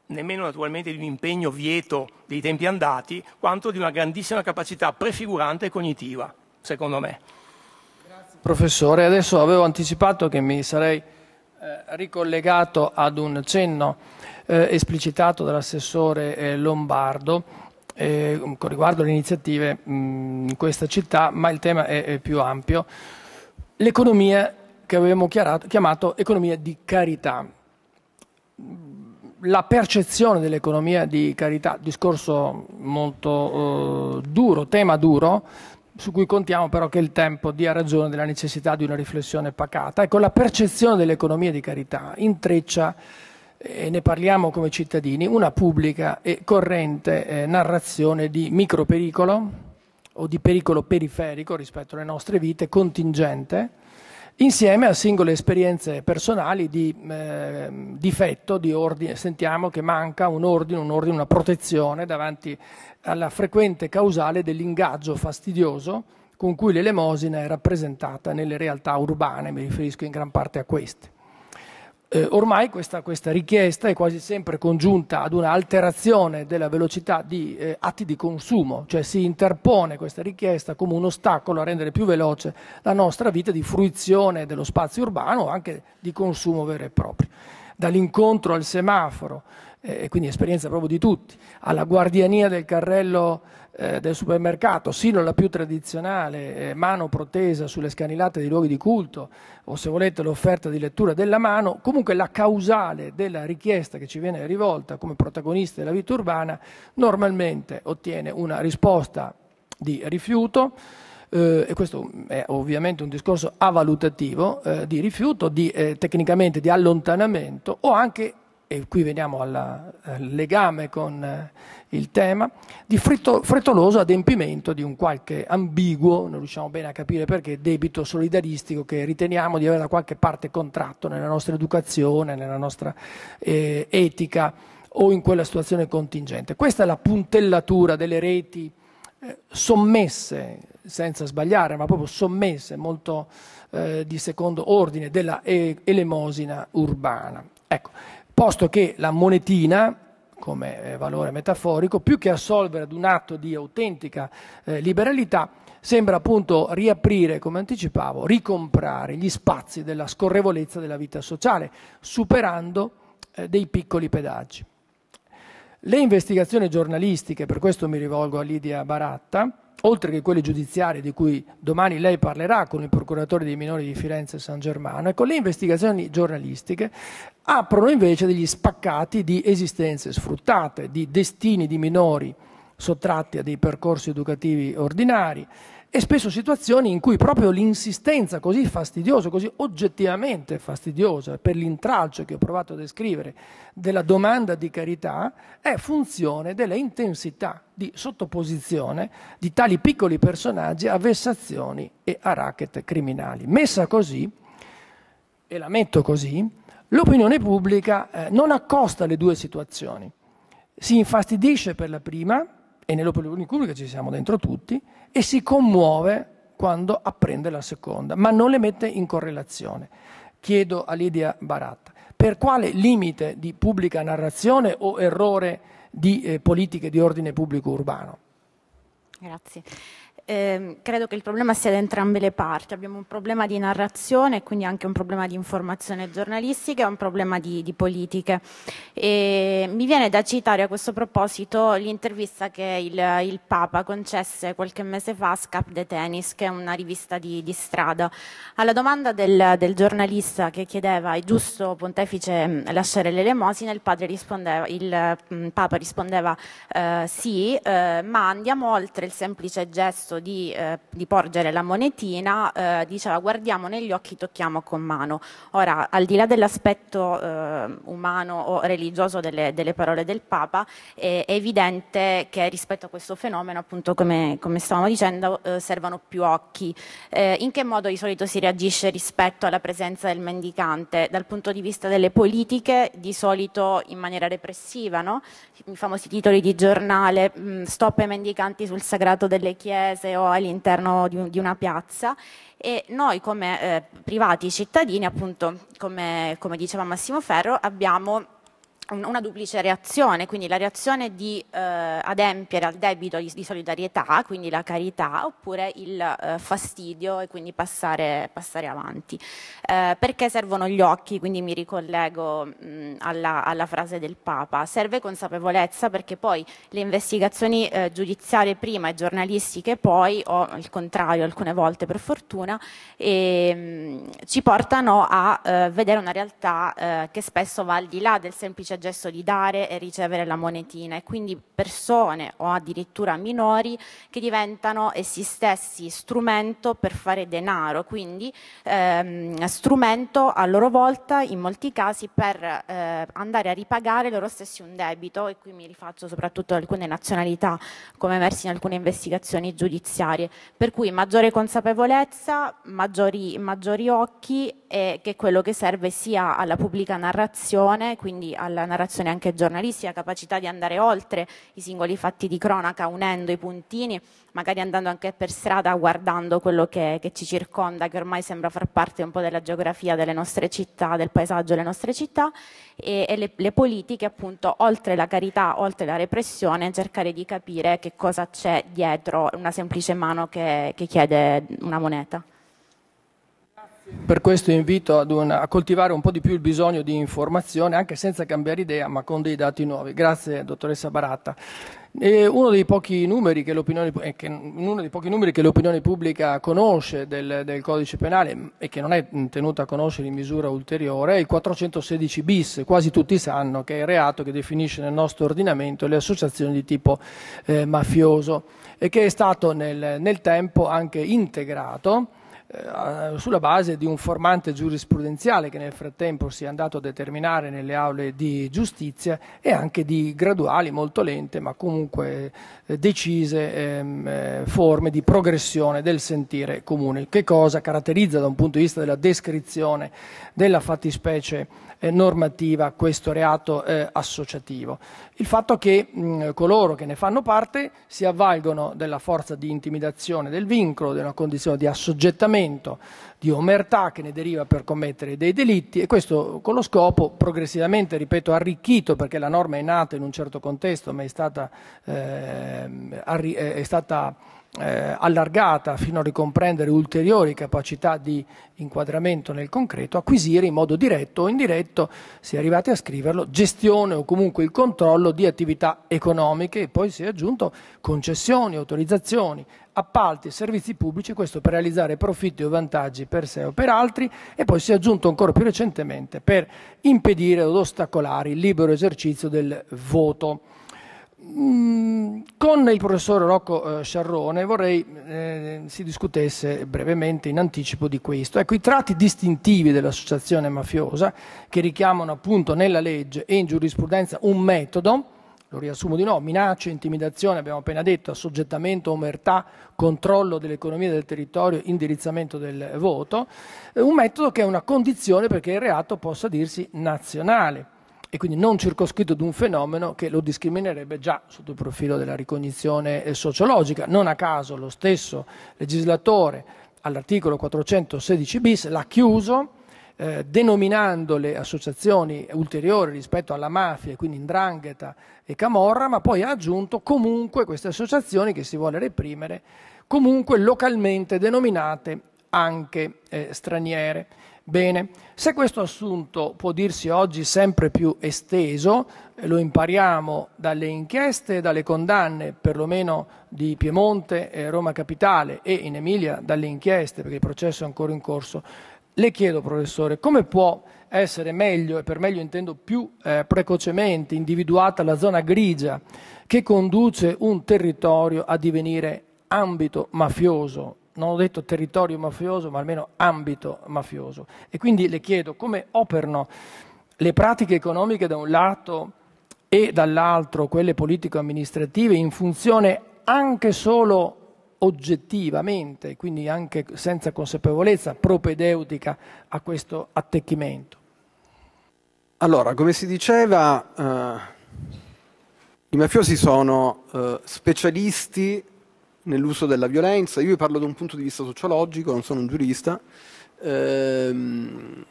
nemmeno naturalmente di un impegno vieto dei tempi andati, quanto di una grandissima capacità prefigurante e cognitiva, secondo me. Professore, adesso avevo anticipato che mi sarei eh, ricollegato ad un cenno eh, esplicitato dall'assessore eh, Lombardo eh, con riguardo alle iniziative mh, in questa città, ma il tema è, è più ampio. L'economia che avevamo chiamato economia di carità. La percezione dell'economia di carità, discorso molto eh, duro, tema duro, su cui contiamo però che il tempo dia ragione della necessità di una riflessione pacata. Ecco, la percezione dell'economia di carità intreccia, e eh, ne parliamo come cittadini, una pubblica e corrente eh, narrazione di micropericolo o di pericolo periferico rispetto alle nostre vite, contingente, insieme a singole esperienze personali di eh, difetto, di ordine. Sentiamo che manca un ordine, un ordine, una protezione davanti alla frequente causale dell'ingaggio fastidioso con cui l'elemosina è rappresentata nelle realtà urbane, mi riferisco in gran parte a queste. Eh, ormai questa, questa, richiesta è quasi sempre congiunta ad un'alterazione della velocità di eh, atti di consumo, cioè si interpone questa richiesta come un ostacolo a rendere più veloce la nostra vita di fruizione dello spazio urbano o anche di consumo vero e proprio dall'incontro al semaforo, eh, quindi esperienza proprio di tutti, alla guardiania del carrello eh, del supermercato, sino alla più tradizionale eh, mano protesa sulle scanilate dei luoghi di culto, o se volete l'offerta di lettura della mano, comunque la causale della richiesta che ci viene rivolta come protagonista della vita urbana normalmente ottiene una risposta di rifiuto eh, e questo è ovviamente un discorso avvalutativo eh, di rifiuto, di, eh, tecnicamente di allontanamento o anche, e qui veniamo alla, al legame con eh, il tema, di fritto, frettoloso adempimento di un qualche ambiguo, non riusciamo bene a capire perché, debito solidaristico che riteniamo di avere da qualche parte contratto nella nostra educazione, nella nostra eh, etica o in quella situazione contingente. Questa è la puntellatura delle reti eh, sommesse, senza sbagliare, ma proprio sommesse, molto eh, di secondo ordine, della elemosina urbana. Ecco, posto che la monetina, come eh, valore metaforico, più che assolvere ad un atto di autentica eh, liberalità, sembra appunto riaprire, come anticipavo, ricomprare gli spazi della scorrevolezza della vita sociale, superando eh, dei piccoli pedaggi. Le investigazioni giornalistiche, per questo mi rivolgo a Lidia Baratta, oltre che quelle giudiziarie di cui domani lei parlerà con il procuratore dei minori di Firenze e San Germano, ecco, le investigazioni giornalistiche aprono invece degli spaccati di esistenze sfruttate, di destini di minori sottratti a dei percorsi educativi ordinari, e spesso situazioni in cui proprio l'insistenza così fastidiosa, così oggettivamente fastidiosa per l'intralcio che ho provato a descrivere della domanda di carità è funzione della intensità di sottoposizione di tali piccoli personaggi a vessazioni e a racket criminali. Messa così, e la metto così, l'opinione pubblica eh, non accosta le due situazioni. Si infastidisce per la prima, e nell'opinione pubblica ci siamo dentro tutti, e si commuove quando apprende la seconda, ma non le mette in correlazione. Chiedo a Lidia Baratta, per quale limite di pubblica narrazione o errore di eh, politiche di ordine pubblico urbano? Grazie. Ehm, credo che il problema sia da entrambe le parti. Abbiamo un problema di narrazione, quindi anche un problema di informazione giornalistica e un problema di, di politiche. E mi viene da citare a questo proposito l'intervista che il, il, Papa concesse qualche mese fa a Scap de Tennis, che è una rivista di, di strada. Alla domanda del, del, giornalista che chiedeva è giusto pontefice mm, lasciare l'elemosina, il, il, mm, Papa rispondeva eh, sì, eh, ma andiamo oltre il semplice gesto di, eh, di porgere la monetina eh, diceva guardiamo negli occhi, tocchiamo con mano. Ora, al di là dell'aspetto eh, umano o religioso delle, delle parole del Papa, è evidente che rispetto a questo fenomeno, appunto come, come stavamo dicendo, eh, servono più occhi. Eh, in che modo di solito si reagisce rispetto alla presenza del mendicante? Dal punto di vista delle politiche, di solito in maniera repressiva, no? i famosi titoli di giornale, mh, mm, stop ai mendicanti sul sagrato delle chiese, paese o all'interno di, un, di una piazza e noi come eh, privati cittadini, appunto come, come diceva Massimo Ferro, abbiamo una duplice reazione, quindi la reazione di eh, adempiere al debito di, di, solidarietà, quindi la carità, oppure il eh, fastidio e quindi passare, passare avanti. Eh, perché servono gli occhi? Quindi mi ricollego mh, alla, alla, frase del Papa. Serve consapevolezza perché poi le investigazioni eh, giudiziarie prima e giornalistiche poi, o il contrario alcune volte per fortuna, e, ehm, mh, ci portano a eh, vedere una realtà eh, che spesso va al di là del semplice gesto di dare e ricevere la monetina e quindi persone o addirittura minori che diventano essi stessi strumento per fare denaro, quindi ehm, strumento a loro volta in molti casi per eh, andare a ripagare loro stessi un debito e qui mi rifaccio soprattutto ad alcune nazionalità come emersi in alcune investigazioni giudiziarie, per cui maggiore consapevolezza, maggiori, maggiori occhi e che quello che serve sia alla pubblica narrazione, quindi alla della narrazione anche giornalistica, capacità di andare oltre i singoli fatti di cronaca, unendo i puntini, magari andando anche per strada guardando quello che, che ci circonda, che ormai sembra far parte un po' della geografia delle nostre città, del paesaggio delle nostre città, e, e le, le politiche appunto, oltre la carità, oltre la repressione, cercare di capire che cosa c'è dietro una semplice mano che, che chiede una moneta. Per questo invito una, a coltivare un po' di più il bisogno di informazione, anche senza cambiare idea, ma con dei dati nuovi. Grazie, dottoressa Baratta. E uno dei pochi numeri che l'opinione, eh, pubblica conosce del, del, codice penale mm, e che non è mm, tenuta a conoscere in misura ulteriore è il 416 bis, quasi tutti sanno che è il reato che definisce nel nostro ordinamento le associazioni di tipo eh, mafioso e che è stato nel, nel tempo anche integrato eh, sulla base di un formante giurisprudenziale che nel frattempo si è andato a determinare nelle aule di giustizia e anche di graduali, molto lente, ma comunque eh, decise ehm, eh, forme di progressione del sentire comune, che cosa caratterizza da un punto di vista della descrizione della fattispecie eh, normativa questo reato eh, associativo. Il fatto che mh, coloro che ne fanno parte si avvalgono della forza di intimidazione del vincolo, di una condizione di assoggettamento, di omertà che ne deriva per commettere dei delitti e questo con lo scopo progressivamente, ripeto, arricchito perché la norma è nata in un certo contesto ma è stata, ehm, eh, è stata eh, allargata fino a ricomprendere ulteriori capacità di inquadramento nel concreto, acquisire in modo diretto o indiretto, si è arrivati a scriverlo, gestione o comunque il controllo di attività economiche e poi si è aggiunto concessioni, autorizzazioni, appalti, servizi pubblici, questo per realizzare profitti o vantaggi per sé o per altri e poi si è aggiunto ancora più recentemente per impedire o ostacolare il libero esercizio del voto. Mm, con il professore Rocco eh, Sciarrone vorrei eh, si discutesse brevemente in anticipo di questo. Ecco, i tratti distintivi dell'associazione mafiosa che richiamano appunto nella legge e in giurisprudenza un metodo, lo riassumo di no, minacce, intimidazione, abbiamo appena detto, assoggettamento, omertà, controllo dell'economia del territorio, indirizzamento del voto, eh, un metodo che è una condizione perché il reato possa dirsi nazionale e quindi non circoscritto ad un fenomeno che lo discriminerebbe già sotto il profilo della ricognizione eh, sociologica. Non a caso lo stesso legislatore all'articolo 416 bis l'ha chiuso eh, denominando le associazioni ulteriori rispetto alla mafia, quindi Ndrangheta e Camorra, ma poi ha aggiunto comunque queste associazioni che si vuole reprimere, comunque localmente denominate anche eh, straniere. Bene, se questo assunto può dirsi oggi sempre più esteso, eh, lo impariamo dalle inchieste e dalle condanne, perlomeno di Piemonte e Roma Capitale e in Emilia dalle inchieste, perché il processo è ancora in corso. Le chiedo, professore, come può essere meglio, e per meglio intendo più eh, precocemente, individuata la zona grigia che conduce un territorio a divenire ambito mafioso non ho detto territorio mafioso, ma almeno ambito mafioso. E quindi le chiedo come operano le pratiche economiche da un lato e dall'altro quelle politico-amministrative in funzione anche solo oggettivamente, quindi anche senza consapevolezza propedeutica a questo attecchimento? Allora, come si diceva, eh, i mafiosi sono eh, specialisti nell'uso della violenza. Io vi parlo da un punto di vista sociologico, non sono un giurista. Ehm,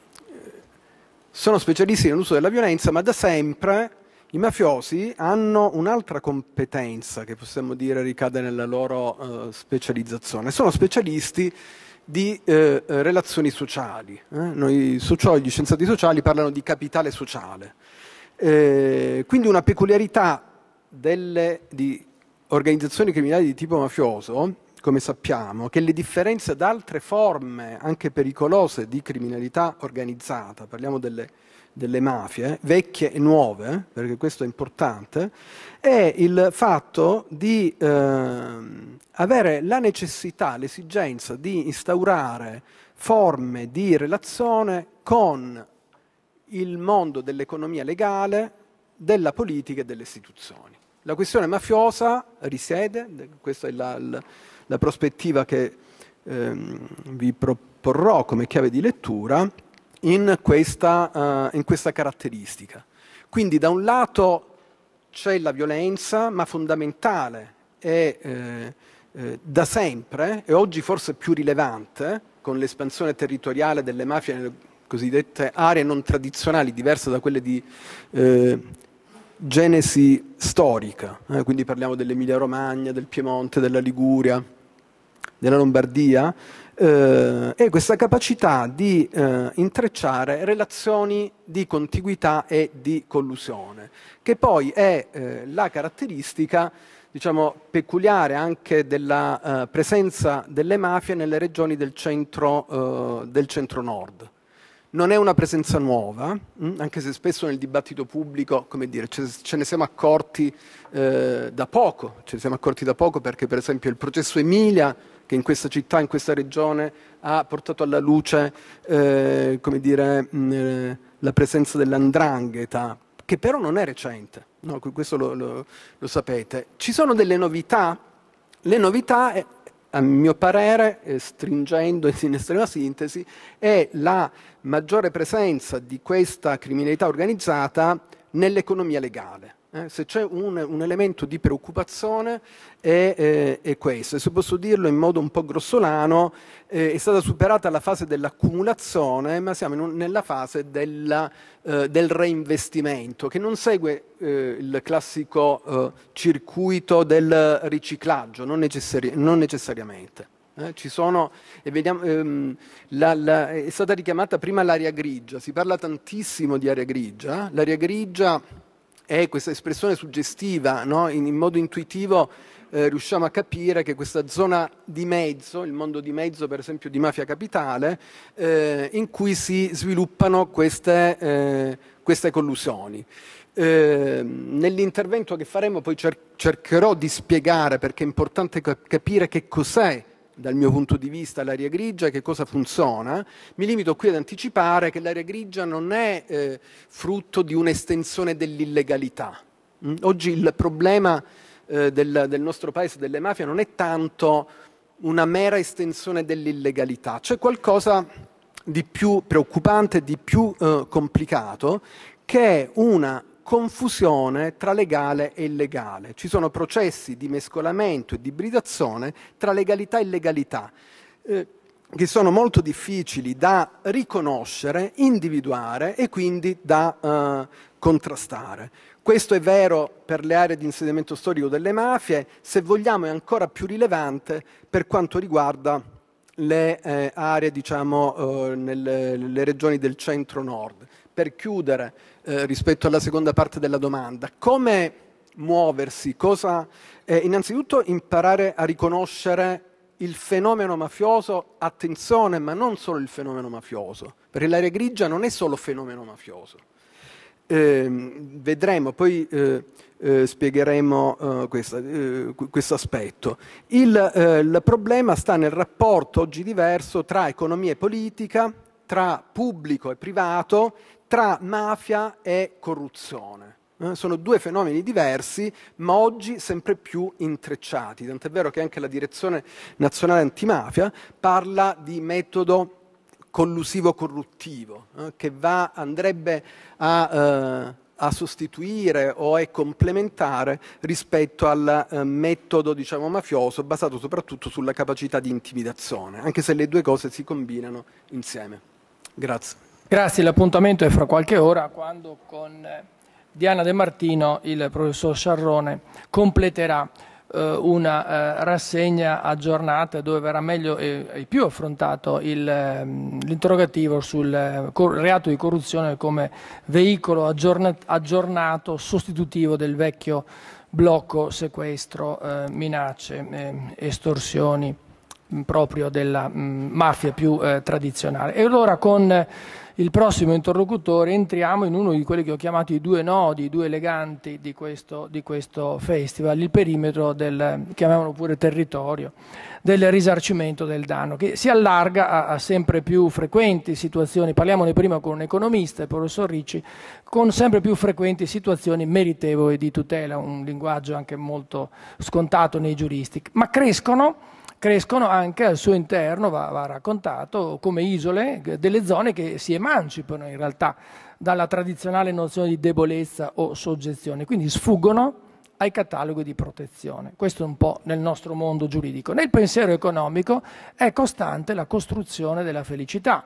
sono specialisti nell'uso della violenza, ma da sempre i mafiosi hanno un'altra competenza che possiamo dire ricade nella loro eh, specializzazione. Sono specialisti di eh, relazioni sociali. Eh? Noi sociologi, gli scienziati sociali parlano di capitale sociale. Eh, quindi una peculiarità delle, di organizzazioni criminali di tipo mafioso, come sappiamo, che le differenze da altre forme anche pericolose di criminalità organizzata, parliamo delle, delle mafie, vecchie e nuove, perché questo è importante, è il fatto di eh, avere la necessità, l'esigenza di instaurare forme di relazione con il mondo dell'economia legale, della politica e delle istituzioni. La questione mafiosa risiede, questa è la, la, la prospettiva che ehm, vi proporrò come chiave di lettura, in questa, uh, in questa caratteristica. Quindi da un lato c'è la violenza, ma fondamentale è eh, eh, da sempre, e oggi forse più rilevante, con l'espansione territoriale delle mafie nelle cosiddette aree non tradizionali, diverse da quelle di... Eh, genesi storica, eh, quindi parliamo dell'Emilia Romagna, del Piemonte, della Liguria, della Lombardia, eh, e questa capacità di eh, intrecciare relazioni di contiguità e di collusione, che poi è eh, la caratteristica diciamo, peculiare anche della eh, presenza delle mafie nelle regioni del centro, eh, del centro-nord non è una presenza nuova, mm, anche se spesso nel dibattito pubblico dire, ce ne siamo accorti eh, da poco, ce ne siamo accorti da poco perché per esempio il processo Emilia, che in questa città, in questa regione, ha portato alla luce eh, dire, mh, mm, eh, la presenza dell'andrangheta, che però non è recente, no, questo lo, lo, lo sapete. Ci sono delle novità? Le novità a mio parere, eh, stringendo in estrema sintesi, è la maggiore presenza di questa criminalità organizzata nell'economia legale. Eh, se c'è un, un, elemento di preoccupazione è, eh, è questo, e se posso dirlo in modo un po' grossolano, eh, è stata superata la fase dell'accumulazione, ma siamo un, nella fase della eh, del reinvestimento, che non segue eh, il classico eh, circuito del riciclaggio, non, necessari non necessariamente. Eh. Sono, vediamo, ehm, la, la, è stata richiamata prima l'area grigia, si parla tantissimo di aria grigia, l'area grigia è questa espressione suggestiva, no? in, in modo intuitivo eh, riusciamo a capire che questa zona di mezzo, il mondo di mezzo per esempio di Mafia Capitale, eh, in cui si sviluppano queste, eh, queste collusioni. Eh, nell'intervento che faremo poi cer- cercherò di spiegare perché è importante cap- capire che cos'è dal mio punto di vista l'area grigia e che cosa funziona. Mi limito qui ad anticipare che l'area grigia non è eh, frutto di un'estensione dell'illegalità. Mm? Oggi il problema eh, del, del nostro paese, delle mafie, non è tanto una mera estensione dell'illegalità, c'è qualcosa di più preoccupante, di più eh, complicato, che è una confusione tra legale e illegale. Ci sono processi di mescolamento e di ibridazione tra legalità e illegalità. Eh, che sono molto difficili da riconoscere, individuare e quindi da eh, contrastare. Questo è vero per le aree di insediamento storico delle mafie, se vogliamo è ancora più rilevante per quanto riguarda le eh, aree, diciamo, eh, nelle, nelle regioni del centro-nord. Per chiudere eh, rispetto alla seconda parte della domanda, come muoversi? Cosa, eh, innanzitutto imparare a riconoscere il fenomeno mafioso, attenzione, ma non solo il fenomeno mafioso, perché l'area grigia non è solo fenomeno mafioso. Eh, vedremo, poi eh, eh, spiegheremo eh, questa, eh, questo aspetto. Il, eh, il problema sta nel rapporto oggi diverso tra economia e politica, tra pubblico e privato, tra mafia e corruzione. Sono due fenomeni diversi, ma oggi sempre più intrecciati. Tant'è vero che anche la direzione nazionale antimafia parla di metodo collusivo corruttivo, eh, che va, andrebbe a, eh, a, sostituire o è complementare rispetto al eh, metodo diciamo, mafioso basato soprattutto sulla capacità di intimidazione, anche se le due cose si combinano insieme. Grazie. Grazie, l'appuntamento è fra qualche ora quando con eh, Diana De Martino il professor Sciarrone completerà eh, una eh, rassegna aggiornata dove verrà meglio e, più affrontato ehm, l'interrogativo sul eh, reato di corruzione come veicolo aggiornato sostitutivo del vecchio blocco sequestro, minacce, estorsioni mm, proprio della mm, mafia più tradizionale. E allora con il prossimo interlocutore entriamo in uno di quelli che ho chiamato i due nodi, i due eleganti di questo, di questo festival, il perimetro del, chiamavano pure territorio, del risarcimento del danno, che si allarga a, a sempre più frequenti situazioni, parliamone prima con un economista, il professor Ricci, con sempre più frequenti situazioni meritevoli di tutela, un linguaggio anche molto scontato nei giuristi, ma crescono crescono anche al suo interno, va, va raccontato, come isole, eh, delle zone che si emancipano in realtà dalla tradizionale nozione di debolezza o soggezione, quindi sfuggono ai cataloghi di protezione. Questo è un po' nel nostro mondo giuridico. Nel pensiero economico è costante la costruzione della felicità,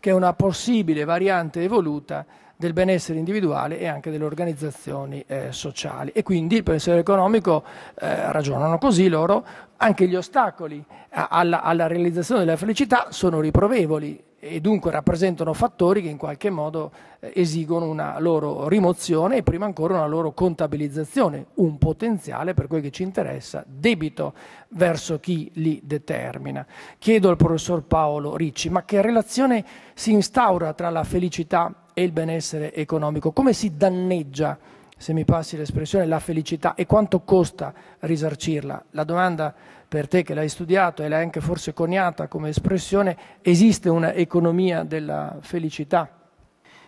che è una possibile variante evoluta del benessere individuale e anche delle organizzazioni eh, sociali. E quindi il pensiero economico eh, ragionano così loro, anche gli ostacoli alla, alla realizzazione della felicità sono riprovevoli e dunque rappresentano fattori che in qualche modo eh, esigono una loro rimozione e prima ancora una loro contabilizzazione, un potenziale per quel che ci interessa, debito verso chi li determina. Chiedo al professor Paolo Ricci, ma che relazione si instaura tra la felicità e il benessere economico? Come si danneggia? se mi passi l'espressione, la felicità e quanto costa risarcirla. La domanda per te che l'hai studiato e l'hai anche forse coniata come espressione, esiste un'economia della felicità?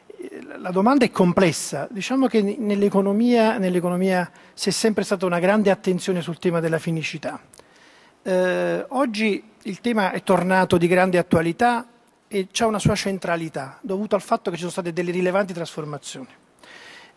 Eh, la domanda è complessa. Diciamo che nell'economia, nell'economia è sempre stata una grande attenzione sul tema della felicità. Eh, oggi il tema è tornato di grande attualità e c'è una sua centralità dovuta al fatto che ci sono state delle rilevanti trasformazioni.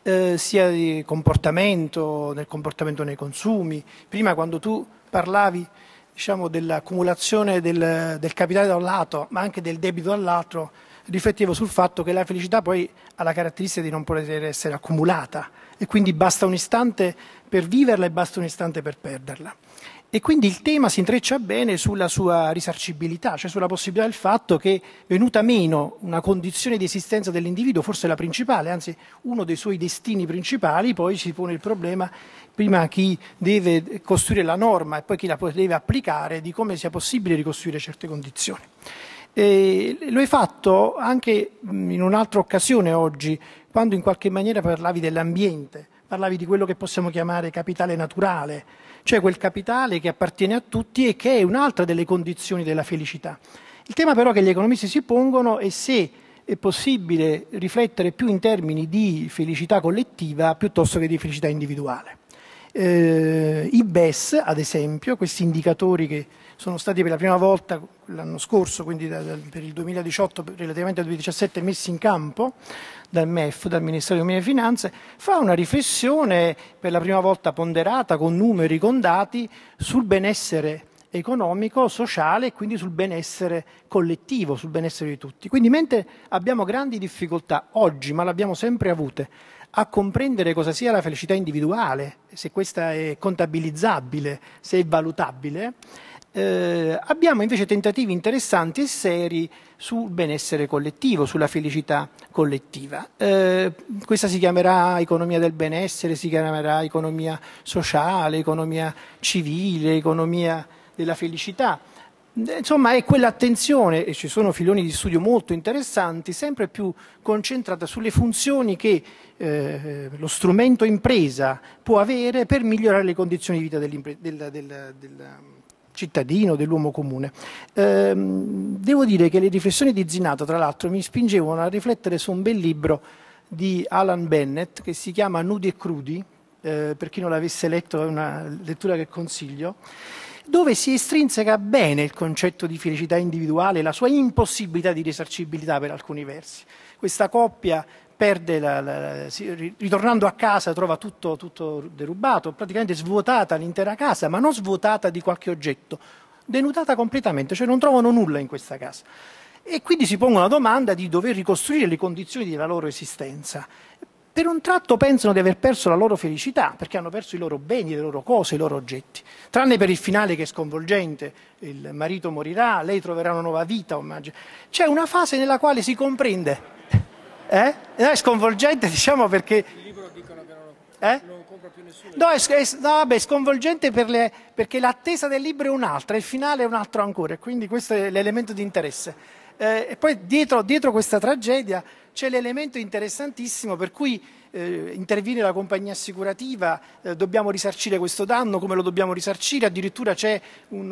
Eh, sia di comportamento, nel comportamento nei consumi. Prima quando tu parlavi diciamo, dell'accumulazione del, del capitale da un lato, ma anche del debito dall'altro, riflettevo sul fatto che la felicità poi ha la caratteristica di non poter essere accumulata e quindi basta un istante per viverla e basta un istante per perderla. E quindi il tema si intreccia bene sulla sua risarcibilità, cioè sulla possibilità del fatto che venuta meno una condizione di esistenza dell'individuo, forse la principale, anzi uno dei suoi destini principali, poi si pone il problema prima chi deve costruire la norma e poi chi la deve applicare di come sia possibile ricostruire certe condizioni. lo hai fatto anche in un'altra occasione oggi, quando in qualche maniera parlavi dell'ambiente, parlavi di quello che possiamo chiamare capitale naturale c'è quel capitale che appartiene a tutti e che è un'altra delle condizioni della felicità. Il tema però che gli economisti si pongono è se è possibile riflettere più in termini di felicità collettiva piuttosto che di felicità individuale. Eh, I BES, ad esempio, questi indicatori che sono stati per la prima volta l'anno scorso, quindi da, da, per il 2018 relativamente al 2017 messi in campo dal MEF, dal Ministero delle Finanze, fa una riflessione per la prima volta ponderata con numeri, con dati sul benessere economico, sociale e quindi sul benessere collettivo, sul benessere di tutti. Quindi mentre abbiamo grandi difficoltà oggi, ma le abbiamo sempre avute, a comprendere cosa sia la felicità individuale, se questa è contabilizzabile, se è valutabile, eh, abbiamo invece tentativi interessanti e seri sul benessere collettivo, sulla felicità collettiva. Eh, questa si chiamerà economia del benessere, si chiamerà economia sociale, economia civile, economia della felicità. Eh, insomma, è quell'attenzione, e ci sono filoni di studio molto interessanti, sempre più concentrata sulle funzioni che eh, lo strumento impresa può avere per migliorare le condizioni di vita del, del, del, del cittadino, dell'uomo comune. Eh, devo dire che le riflessioni di Zinato, tra l'altro, mi spingevano a riflettere su un bel libro di Alan Bennett che si chiama Nudi e Crudi, eh, per chi non l'avesse letto è una lettura che consiglio dove si estrinseca bene il concetto di felicità individuale e la sua impossibilità di risarcibilità per alcuni versi. Questa coppia la, la, ritornando a casa trova tutto, tutto derubato, praticamente svuotata l'intera casa, ma non svuotata di qualche oggetto, denudata completamente, cioè non trovano nulla in questa casa. E quindi si pongono la domanda di dover ricostruire le condizioni della loro esistenza per un tratto pensano di aver perso la loro felicità, perché hanno perso i loro beni, le loro cose, i loro oggetti. Tranne per il finale che è sconvolgente, il marito morirà, lei troverà una nuova vita, omaggio. C'è una fase nella quale si comprende. Eh? eh è sconvolgente, diciamo, perché... Il libro dicono che non, eh? non compra più nessuno. No, è, è, no, vabbè, è sconvolgente per le, perché l'attesa del libro è un'altra, il finale è un altro ancora, quindi questo è l'elemento di interesse. Eh, e poi dietro, dietro questa tragedia c'è l'elemento interessantissimo per cui eh, interviene la compagnia assicurativa, eh, dobbiamo risarcire questo danno, come lo dobbiamo risarcire, addirittura c'è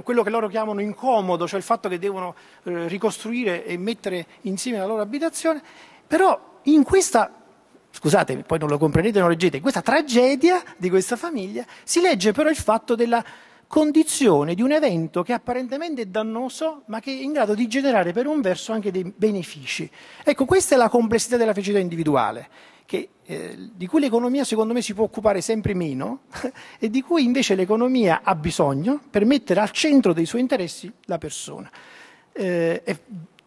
quello che loro chiamano incomodo, cioè il fatto che devono eh, ricostruire e mettere insieme la loro abitazione, però in questa scusate, poi non lo comprendete, non leggete, in questa tragedia di questa famiglia si legge però il fatto della condizione di un evento che apparentemente è dannoso, ma che è in grado di generare per un verso anche dei benefici. Ecco, questa è la complessità della felicità individuale, che, eh, di cui l'economia secondo me si può occupare sempre meno e di cui invece l'economia ha bisogno per mettere al centro dei suoi interessi la persona. Eh,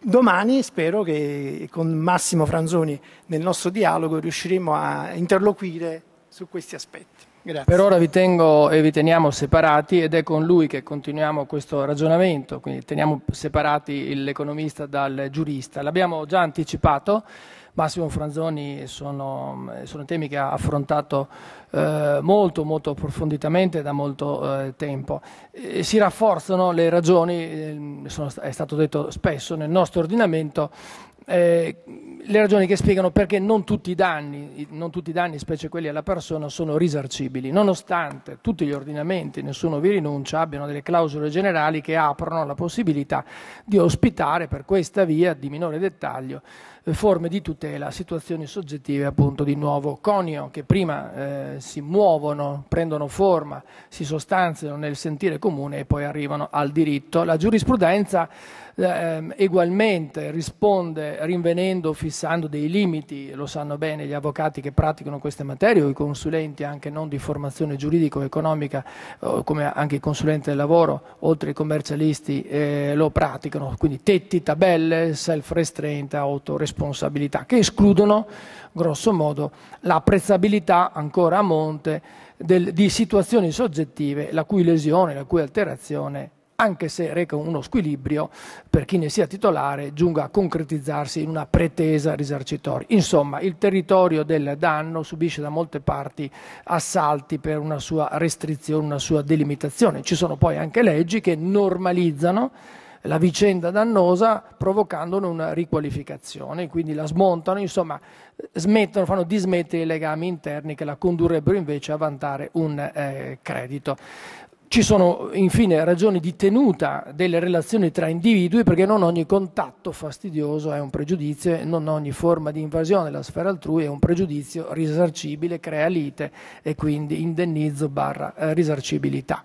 domani spero che con Massimo Franzoni nel nostro dialogo riusciremo a interloquire su questi aspetti. Grazie. Per ora vi tengo e vi teniamo separati ed è con lui che continuiamo questo ragionamento, quindi teniamo separati l'economista dal giurista. L'abbiamo già anticipato, Massimo Franzoni sono, sono temi che ha affrontato eh, molto, molto approfonditamente da molto eh, tempo. E si rafforzano le ragioni, ehm, sono, è stato detto spesso, nel nostro ordinamento eh, le ragioni che spiegano perché non tutti, i danni, non tutti i danni, specie quelli alla persona, sono risarcibili, nonostante tutti gli ordinamenti, nessuno vi rinuncia, abbiano delle clausole generali che aprono la possibilità di ospitare per questa via di minore dettaglio forme di tutela a situazioni soggettive appunto di nuovo conio che prima eh, si muovono, prendono forma, si sostanziano nel sentire comune e poi arrivano al diritto. La giurisprudenza eh, egualmente risponde rinvenendo, fissando dei limiti, lo sanno bene gli avvocati che praticano queste materie o i consulenti anche non di formazione giuridico economica come anche i consulenti del lavoro, oltre ai commercialisti eh, lo praticano, quindi tetti, tabelle, self-restraint, autoresponsabilità responsabilità, che escludono grosso modo l'apprezzabilità ancora a monte del, di situazioni soggettive la cui lesione, la cui alterazione anche se reca uno squilibrio per chi ne sia titolare, giunga a concretizzarsi in una pretesa risarcitoria. Insomma, il territorio del danno subisce da molte parti assalti per una sua restrizione, una sua delimitazione. Ci sono poi anche leggi che normalizzano la vicenda dannosa provocandone una riqualificazione, quindi la smontano, insomma smettono, fanno dismettere i legami interni che la condurrebbero invece a vantare un eh, credito. Ci sono infine ragioni di tenuta delle relazioni tra individui perché non ogni contatto fastidioso è un pregiudizio e non ogni forma di invasione della sfera altrui è un pregiudizio risarcibile, crea lite e quindi indennizzo barra eh, risarcibilità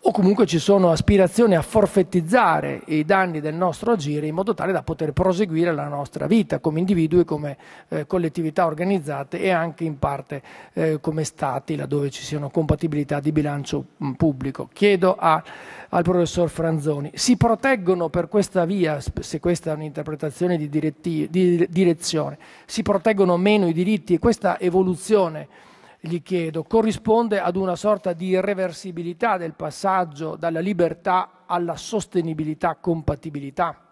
o comunque ci sono aspirazioni a forfettizzare i danni del nostro agire in modo tale da poter proseguire la nostra vita come individui, come eh, collettività organizzate e anche in parte eh, come stati laddove ci siano compatibilità di bilancio pubblico. Chiedo a, al professor Franzoni, si proteggono per questa via, se questa è un'interpretazione di, di direzione, si proteggono meno i diritti e questa evoluzione gli chiedo, corrisponde ad una sorta di irreversibilità del passaggio dalla libertà alla sostenibilità, compatibilità?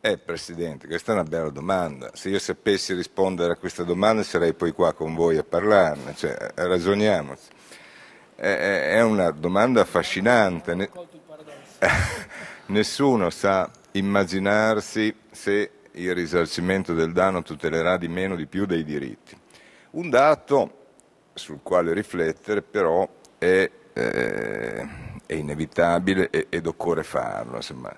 Eh, Presidente, questa è una bella domanda. Se io sapessi rispondere a questa domanda sarei poi qua con voi a parlarne, cioè, ragioniamoci. è una domanda affascinante. Nessuno sa immaginarsi se il risarcimento del danno tutelerà di meno o di più dei diritti. Un dato sul quale riflettere, però è, eh, è inevitabile ed occorre farlo. Insomma,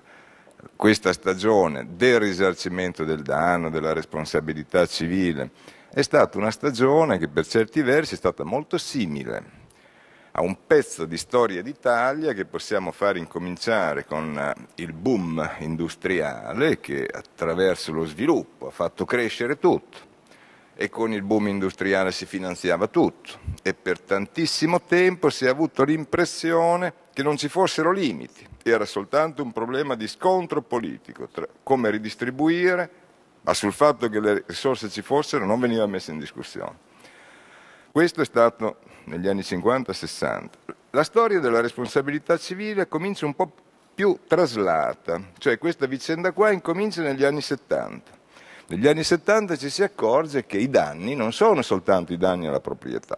questa stagione del risarcimento del danno, della responsabilità civile, è stata una stagione che per certi versi è stata molto simile a un pezzo di storia d'Italia che possiamo far incominciare con eh, il boom industriale che attraverso lo sviluppo ha fatto crescere tutto e con il boom industriale si finanziava tutto e per tantissimo tempo si è avuto l'impressione che non ci fossero limiti, era soltanto un problema di scontro politico tra come ridistribuire, ma sul fatto che le risorse ci fossero non veniva messa in discussione. Questo è stato negli anni 50-60. La storia della responsabilità civile comincia un po' più traslata, cioè questa vicenda qua incomincia negli anni 70 negli anni 70 ci si accorge che i danni non sono soltanto i danni alla proprietà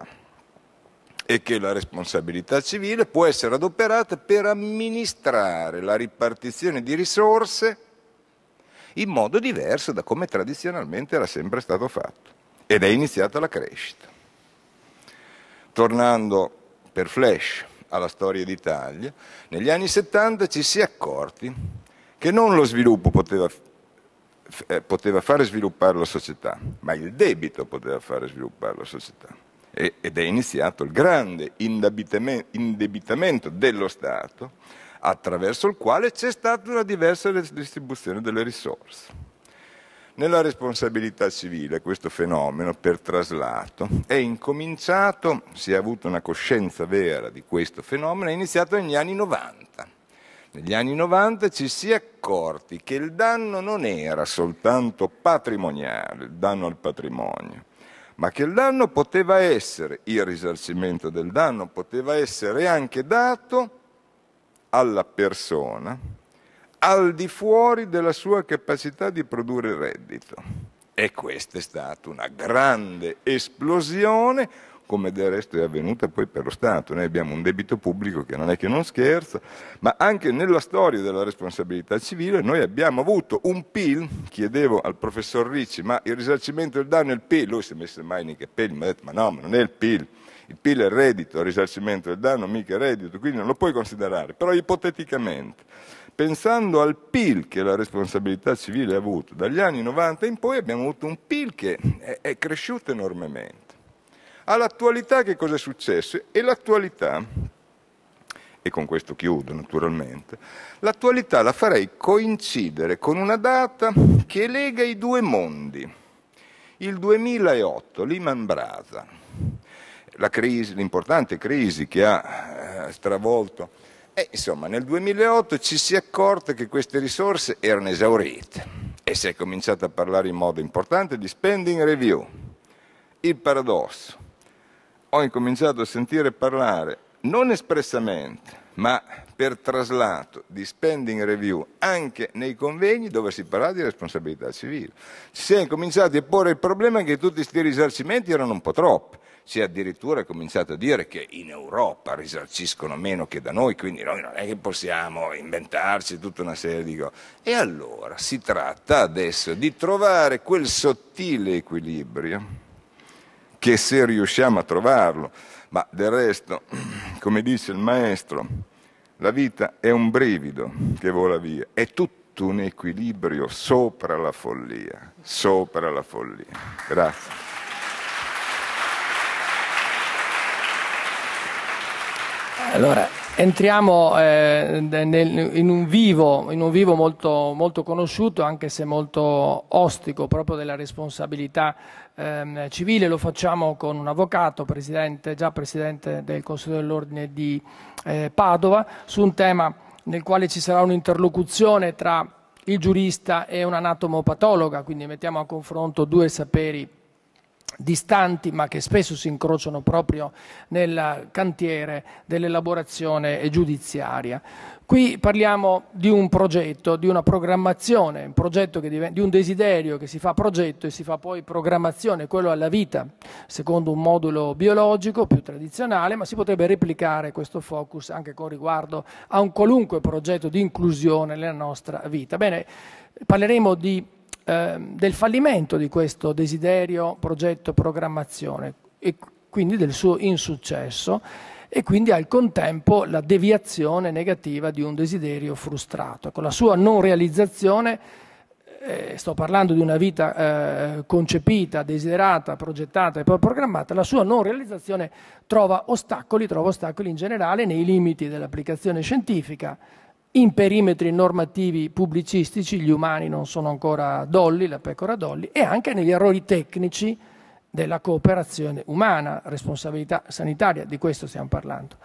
e che la responsabilità civile può essere adoperata per amministrare la ripartizione di risorse in modo diverso da come tradizionalmente era sempre stato fatto. Ed è iniziata la crescita. Tornando per flash alla storia d'Italia, negli anni 70 ci si è accorti che non lo sviluppo poteva eh, poteva fare sviluppare la società, ma il debito poteva fare sviluppare la società. E, ed è iniziato il grande indebitamento dello Stato attraverso il quale c'è stata una diversa distribuzione delle risorse. Nella responsabilità civile questo fenomeno, per traslato, è incominciato, si è avuta una coscienza vera di questo fenomeno, è iniziato negli anni 90 negli anni 90 ci si è accorti che il danno non era soltanto patrimoniale, il danno al patrimonio, ma che il danno poteva essere, il risarcimento del danno poteva essere anche dato alla persona al di fuori della sua capacità di produrre reddito. E questa è stata una grande esplosione come del resto è avvenuta poi per lo Stato. Noi abbiamo un debito pubblico che non è che non scherza, ma anche nella storia della responsabilità civile noi abbiamo avuto un PIL, chiedevo al professor Ricci, ma il risarcimento del danno è il PIL, lui si è messo mai mani nei capelli, mi ha detto ma no, ma non è il PIL. Il PIL è il reddito, il risarcimento del danno mica è reddito, quindi non lo puoi considerare, però ipoteticamente pensando al PIL che la responsabilità civile ha avuto dagli anni 90 in poi, abbiamo avuto un PIL che è, cresciuto enormemente. All'attualità che cosa è successo? E l'attualità, e con questo chiudo naturalmente, l'attualità la farei coincidere con una data che lega i due mondi. Il 2008, Lehman Brothers, l'importante crisi, crisi che ha eh, stravolto e insomma, nel 2008 ci si è accorta che queste risorse erano esaurite e si è cominciato a parlare in modo importante di spending review. Il paradosso, ho incominciato a sentire parlare, non espressamente, ma per traslato di spending review anche nei convegni dove si parlava di responsabilità civile. Si è incominciato a porre il problema che tutti questi risarcimenti erano un po' troppi. Si è addirittura cominciato a dire che in Europa risarciscono meno che da noi, quindi noi non è che possiamo inventarci tutta una serie di cose. E allora si tratta adesso di trovare quel sottile equilibrio che se riusciamo a trovarlo. Ma del resto, come dice il maestro, la vita è un brivido che vola via, è tutto un equilibrio sopra la follia, sopra la follia. Grazie. Allora, entriamo eh, nel, in un vivo, in un vivo molto, molto, conosciuto, anche se molto ostico, proprio della responsabilità ehm, civile, lo facciamo con un avvocato, presidente, già presidente del Consiglio dell'Ordine di eh, Padova, su un tema nel quale ci sarà un'interlocuzione tra il giurista e un anatomopatologa, quindi mettiamo a confronto due saperi distanti ma che spesso si incrociano proprio nel cantiere dell'elaborazione giudiziaria. Qui parliamo di un progetto, di una programmazione, un diventa, di un desiderio che si fa progetto e si fa poi programmazione, quello alla vita, secondo un modulo biologico più tradizionale, ma si potrebbe replicare questo focus anche con riguardo a un qualunque progetto di inclusione nella nostra vita. Bene, parleremo di, eh, del fallimento di questo desiderio, progetto, programmazione e quindi del suo insuccesso e quindi al contempo la deviazione negativa di un desiderio frustrato. Con la sua non realizzazione, eh, sto parlando di una vita eh, concepita, desiderata, progettata e poi programmata, la sua non realizzazione trova ostacoli, trova ostacoli in generale nei limiti dell'applicazione scientifica, in perimetri normativi pubblicistici, gli umani non sono ancora dolli, la pecora dolli, e anche negli errori tecnici della cooperazione umana, responsabilità sanitaria, di questo stiamo parlando.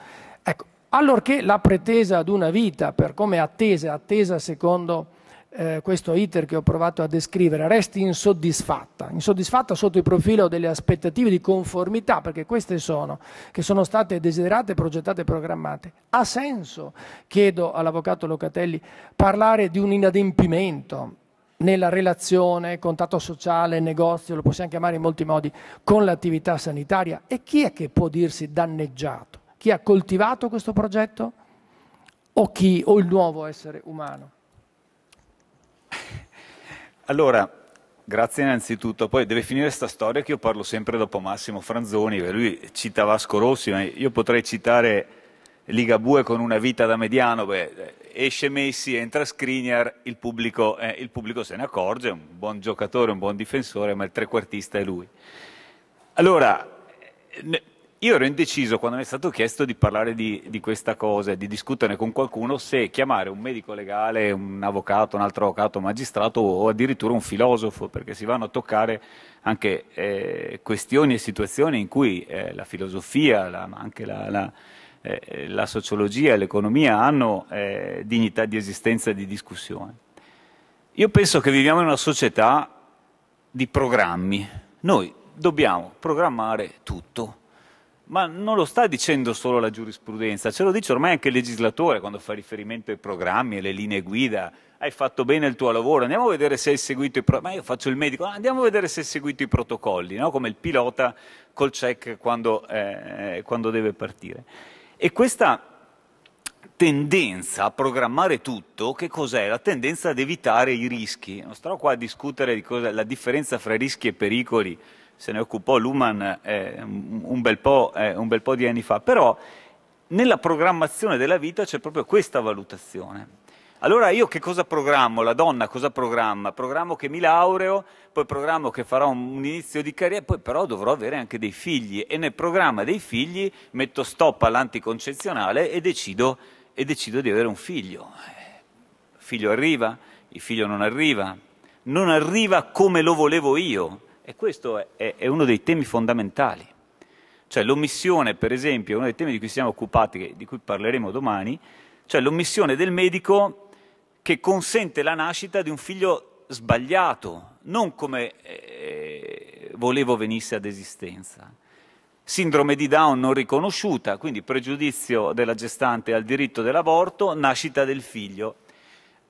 Ecco, allorché la pretesa ad una vita, per come attesa, attesa secondo eh, questo iter che ho provato a descrivere, resti insoddisfatta, insoddisfatta sotto il profilo delle aspettative di conformità, perché queste sono, che sono state desiderate, progettate e programmate. Ha senso, chiedo all'Avvocato Locatelli, parlare di un inadempimento nella relazione, contatto sociale, negozio, lo possiamo chiamare in molti modi, con l'attività sanitaria. E chi è che può dirsi danneggiato? Chi ha coltivato questo progetto? O chi? O il nuovo essere umano? Allora, grazie innanzitutto. Poi deve finire questa storia che io parlo sempre dopo Massimo Franzoni, lui cita Vasco Rossi, ma io potrei citare Ligabue con una vita da mediano, beh, esce Messi, entra Skriniar, il pubblico, eh, il pubblico se ne accorge, è un buon giocatore, un buon difensore, ma il trequartista è lui. Allora, io ero indeciso quando mi è stato chiesto di parlare di, di questa cosa di discuterne con qualcuno se chiamare un medico legale, un avvocato, un altro avvocato, un magistrato o addirittura un filosofo, perché si vanno a toccare anche eh, questioni e situazioni in cui eh, la filosofia, la, anche la, la eh, la sociologia e l'economia hanno eh, dignità di esistenza e di discussione. Io penso che viviamo in una società di programmi. Noi dobbiamo programmare tutto, ma non lo sta dicendo solo la giurisprudenza, ce lo dice ormai anche il legislatore quando fa riferimento ai programmi, e alle linee guida, hai fatto bene il tuo lavoro, andiamo a vedere se hai seguito i protocolli, ma io faccio il medico, ah, andiamo a vedere se hai seguito i protocolli, no? come il pilota col check quando, eh, quando deve partire. E questa tendenza a programmare tutto, che cos'è? La tendenza ad evitare i rischi. Non starò qua a discutere di cosa la differenza fra rischi e pericoli, se ne occupò Luhmann eh, un, bel eh, un, bel po', di anni fa, però nella programmazione della vita c'è proprio questa valutazione. Allora io che cosa programmo? La donna cosa programma? Programmo che mi laureo, poi programmo che farò un, un inizio di carriera, poi però dovrò avere anche dei figli e nel programma dei figli metto stop all'anticoncezionale e decido, e decido di avere un figlio. Il figlio arriva, il figlio non arriva, non arriva come lo volevo io e questo è, è uno dei temi fondamentali. Cioè l'omissione, per esempio, uno dei temi di cui siamo occupati, di cui parleremo domani, cioè l'omissione del medico che consente la nascita di un figlio sbagliato, non come eh, volevo venisse ad esistenza. Sindrome di Down non riconosciuta, quindi pregiudizio della gestante al diritto dell'aborto, nascita del figlio.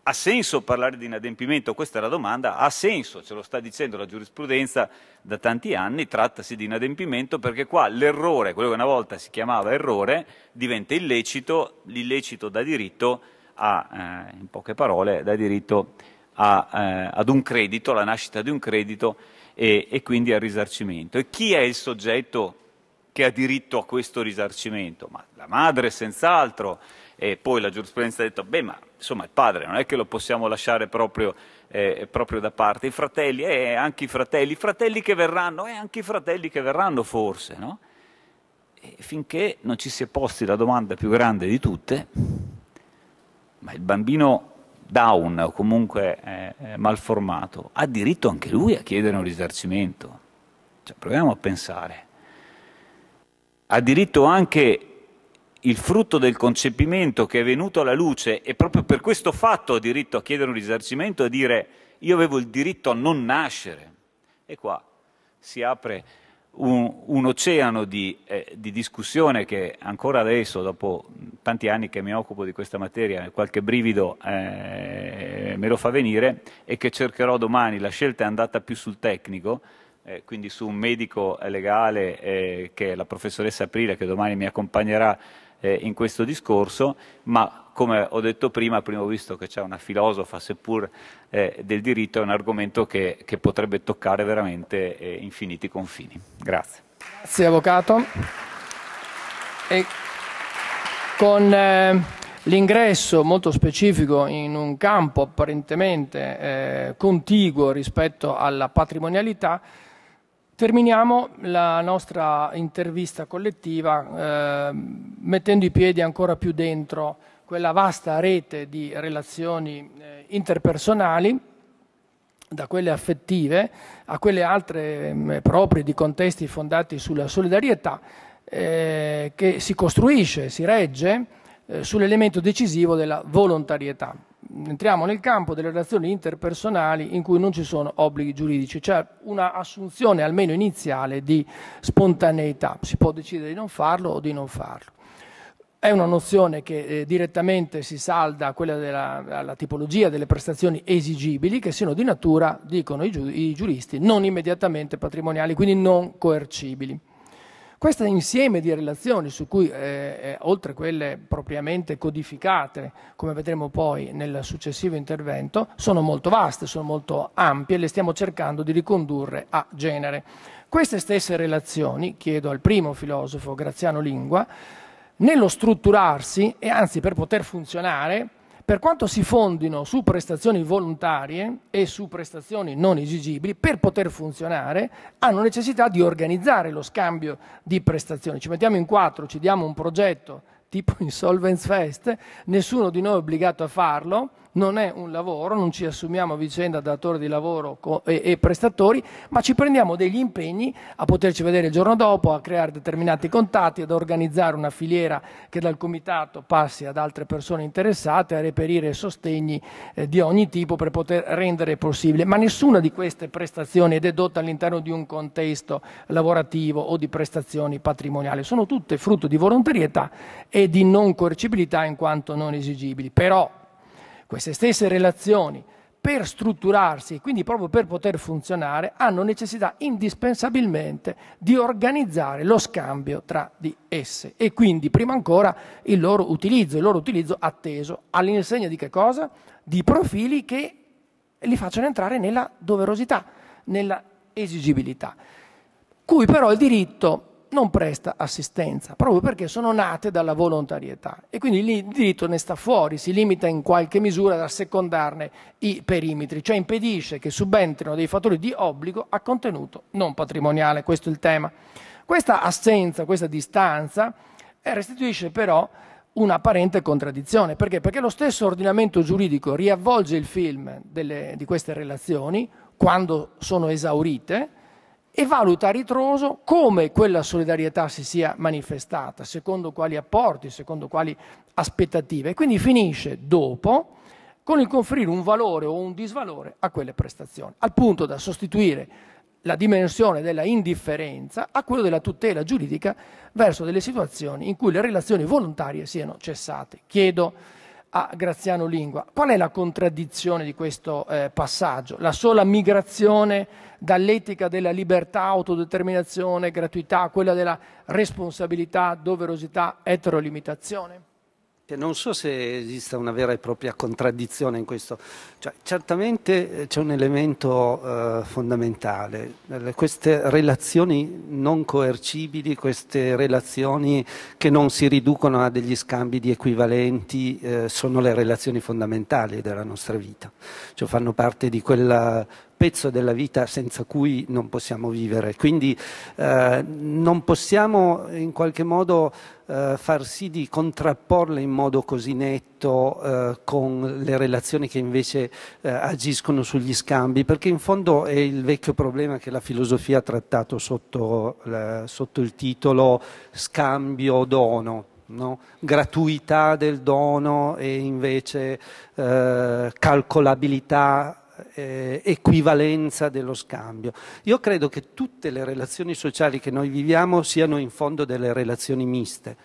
Ha senso parlare di inadempimento? Questa è la domanda. Ha senso, ce lo sta dicendo la giurisprudenza da tanti anni, trattasi di inadempimento perché qua l'errore, quello che una volta si chiamava errore, diventa illecito, l'illecito da diritto a, eh, in poche parole, da diritto a a, eh, ad un credito, alla nascita di un credito e, e, quindi al risarcimento. E chi è il soggetto che ha diritto a questo risarcimento? Ma la madre senz'altro, e poi la giurisprudenza ha detto, beh ma insomma il padre non è che lo possiamo lasciare proprio, eh, proprio da parte, i fratelli, e eh, anche i fratelli, i fratelli che verranno, e eh, anche i fratelli che verranno forse, no? E finché non ci si è posti la domanda più grande di tutte, ma il bambino down o comunque eh, eh, malformato, ha diritto anche lui a chiedere un risarcimento. Cioè, proviamo a pensare. Ha diritto anche il frutto del concepimento che è venuto alla luce e proprio per questo fatto ha diritto a chiedere un risarcimento e a dire io avevo il diritto a non nascere. E qua si apre un, un oceano di, eh, di, discussione che ancora adesso, dopo tanti anni che mi occupo di questa materia, qualche brivido eh, me lo fa venire e che cercherò domani. La scelta è andata più sul tecnico, eh, quindi su un medico legale eh, che è la professoressa Aprile, che domani mi accompagnerà eh, in questo discorso, ma come ho detto prima, prima ho visto che c'è una filosofa, seppur eh, del diritto, è un argomento che, che potrebbe toccare veramente eh, infiniti confini. Grazie. Grazie Avvocato. E con eh, l'ingresso molto specifico in un campo apparentemente eh, contiguo rispetto alla patrimonialità, Terminiamo la nostra intervista collettiva eh, mettendo i piedi ancora più dentro quella vasta rete di relazioni eh, interpersonali, da quelle affettive a quelle altre mh, mm, proprie di contesti fondati sulla solidarietà, eh, che si costruisce, si regge eh, sull'elemento decisivo della volontarietà entriamo nel campo delle relazioni interpersonali in cui non ci sono obblighi giuridici, cioè una assunzione almeno iniziale di spontaneità, si può decidere di non farlo o di non farlo. È una nozione che eh, direttamente si salda a quella della tipologia delle prestazioni esigibili che siano di natura, dicono i, giu i giuristi, non immediatamente patrimoniali, quindi non coercibili. Questo insieme di relazioni su cui, eh, eh, oltre quelle propriamente codificate, come vedremo poi nel successivo intervento, sono molto vaste, sono molto ampie e le stiamo cercando di ricondurre a genere. Queste stesse relazioni, chiedo al primo filosofo Graziano Lingua, nello strutturarsi e anzi per poter funzionare per quanto si fondino su prestazioni volontarie e su prestazioni non esigibili, per poter funzionare hanno necessità di organizzare lo scambio di prestazioni. Ci mettiamo in quattro, ci diamo un progetto tipo Insolvence Fest, nessuno di noi è obbligato a farlo, non è un lavoro, non ci assumiamo a vicenda datore di lavoro e, prestatori, ma ci prendiamo degli impegni a poterci vedere il giorno dopo, a creare determinati contatti, ad organizzare una filiera che dal comitato passi ad altre persone interessate, a reperire sostegni eh, di ogni tipo per poter rendere possibile. Ma nessuna di queste prestazioni è dedotta all'interno di un contesto lavorativo o di prestazioni patrimoniali, sono tutte frutto di volontarietà e di non coercibilità in quanto non esigibili. Però queste stesse relazioni per strutturarsi, e quindi proprio per poter funzionare, hanno necessità indispensabilmente di organizzare lo scambio tra di esse e quindi prima ancora il loro utilizzo, il loro utilizzo atteso all'insegna di che cosa? Di profili che li facciano entrare nella doverosità, nella esigibilità, cui però il diritto non presta assistenza, proprio perché sono nate dalla volontarietà e quindi il diritto ne sta fuori, si limita in qualche misura ad assecondarne i perimetri, cioè impedisce che subentrino dei fattori di obbligo a contenuto non patrimoniale, questo è il tema. Questa assenza, questa distanza eh, restituisce però un'apparente contraddizione, perché? Perché lo stesso ordinamento giuridico riavvolge il film delle, di queste relazioni quando sono esaurite, e valuta a ritroso come quella solidarietà si sia manifestata, secondo quali apporti, secondo quali aspettative. E quindi finisce dopo con il conferire un valore o un disvalore a quelle prestazioni, al punto da sostituire la dimensione della indifferenza a quella della tutela giuridica verso delle situazioni in cui le relazioni volontarie siano cessate. Chiedo a Graziano Lingua. Qual è la contraddizione di questo eh, passaggio? La sola migrazione dall'etica della libertà, autodeterminazione, gratuità, a quella della responsabilità, doverosità, eterolimitazione? Non so se esista una vera e propria contraddizione in questo. Cioè, certamente eh, c'è un elemento eh, fondamentale, eh, queste relazioni non coercibili, queste relazioni che non si riducono a degli scambi di equivalenti, eh, sono le relazioni fondamentali della nostra vita, cioè, fanno parte di quella pezzo della vita senza cui non possiamo vivere. Quindi eh, non possiamo in qualche modo eh, far sì di contrapporle in modo così netto eh, con le relazioni che invece eh, agiscono sugli scambi, perché in fondo è il vecchio problema che la filosofia ha trattato sotto, eh, sotto il titolo scambio-dono. No? gratuità del dono e invece eh, calcolabilità eh, equivalenza dello scambio. Io credo che tutte le relazioni sociali che noi viviamo siano in fondo delle relazioni miste,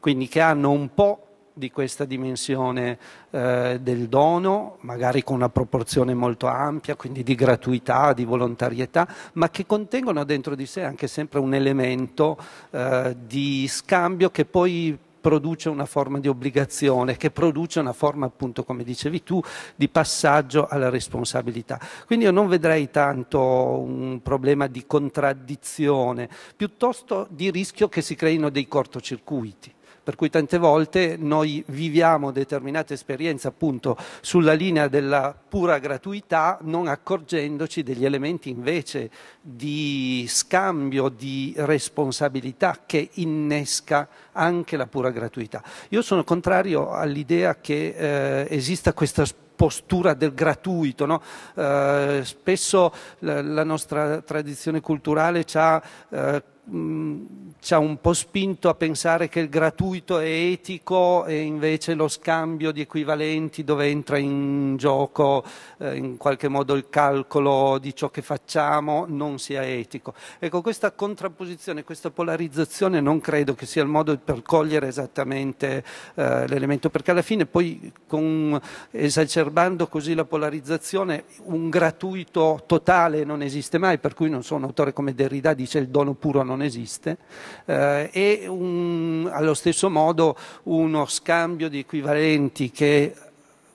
quindi che hanno un po' di questa dimensione eh, del dono, magari con una proporzione molto ampia, quindi di gratuità, di volontarietà, ma che contengono dentro di sé anche sempre un elemento eh, di scambio che poi produce una forma di obbligazione, che produce una forma appunto, come dicevi tu, di passaggio alla responsabilità. Quindi io non vedrei tanto un problema di contraddizione, piuttosto di rischio che si creino dei cortocircuiti per cui tante volte noi viviamo determinate esperienze appunto sulla linea della pura gratuità non accorgendoci degli elementi invece di scambio, di responsabilità che innesca anche la pura gratuità. Io sono contrario all'idea che eh, esista questa postura del gratuito. No? Eh, spesso la, la, nostra tradizione culturale ci ha eh, ci ha un po' spinto a pensare che il gratuito è etico e invece lo scambio di equivalenti dove entra in gioco eh, in qualche modo il calcolo di ciò che facciamo non sia etico. Ecco, questa contrapposizione, questa polarizzazione non credo che sia il modo per cogliere esattamente eh, l'elemento, perché alla fine poi con, esacerbando così la polarizzazione un gratuito totale non esiste mai, per cui non so, un autore come Derrida dice il dono puro non non esiste, eh, e un, allo stesso modo uno scambio di equivalenti che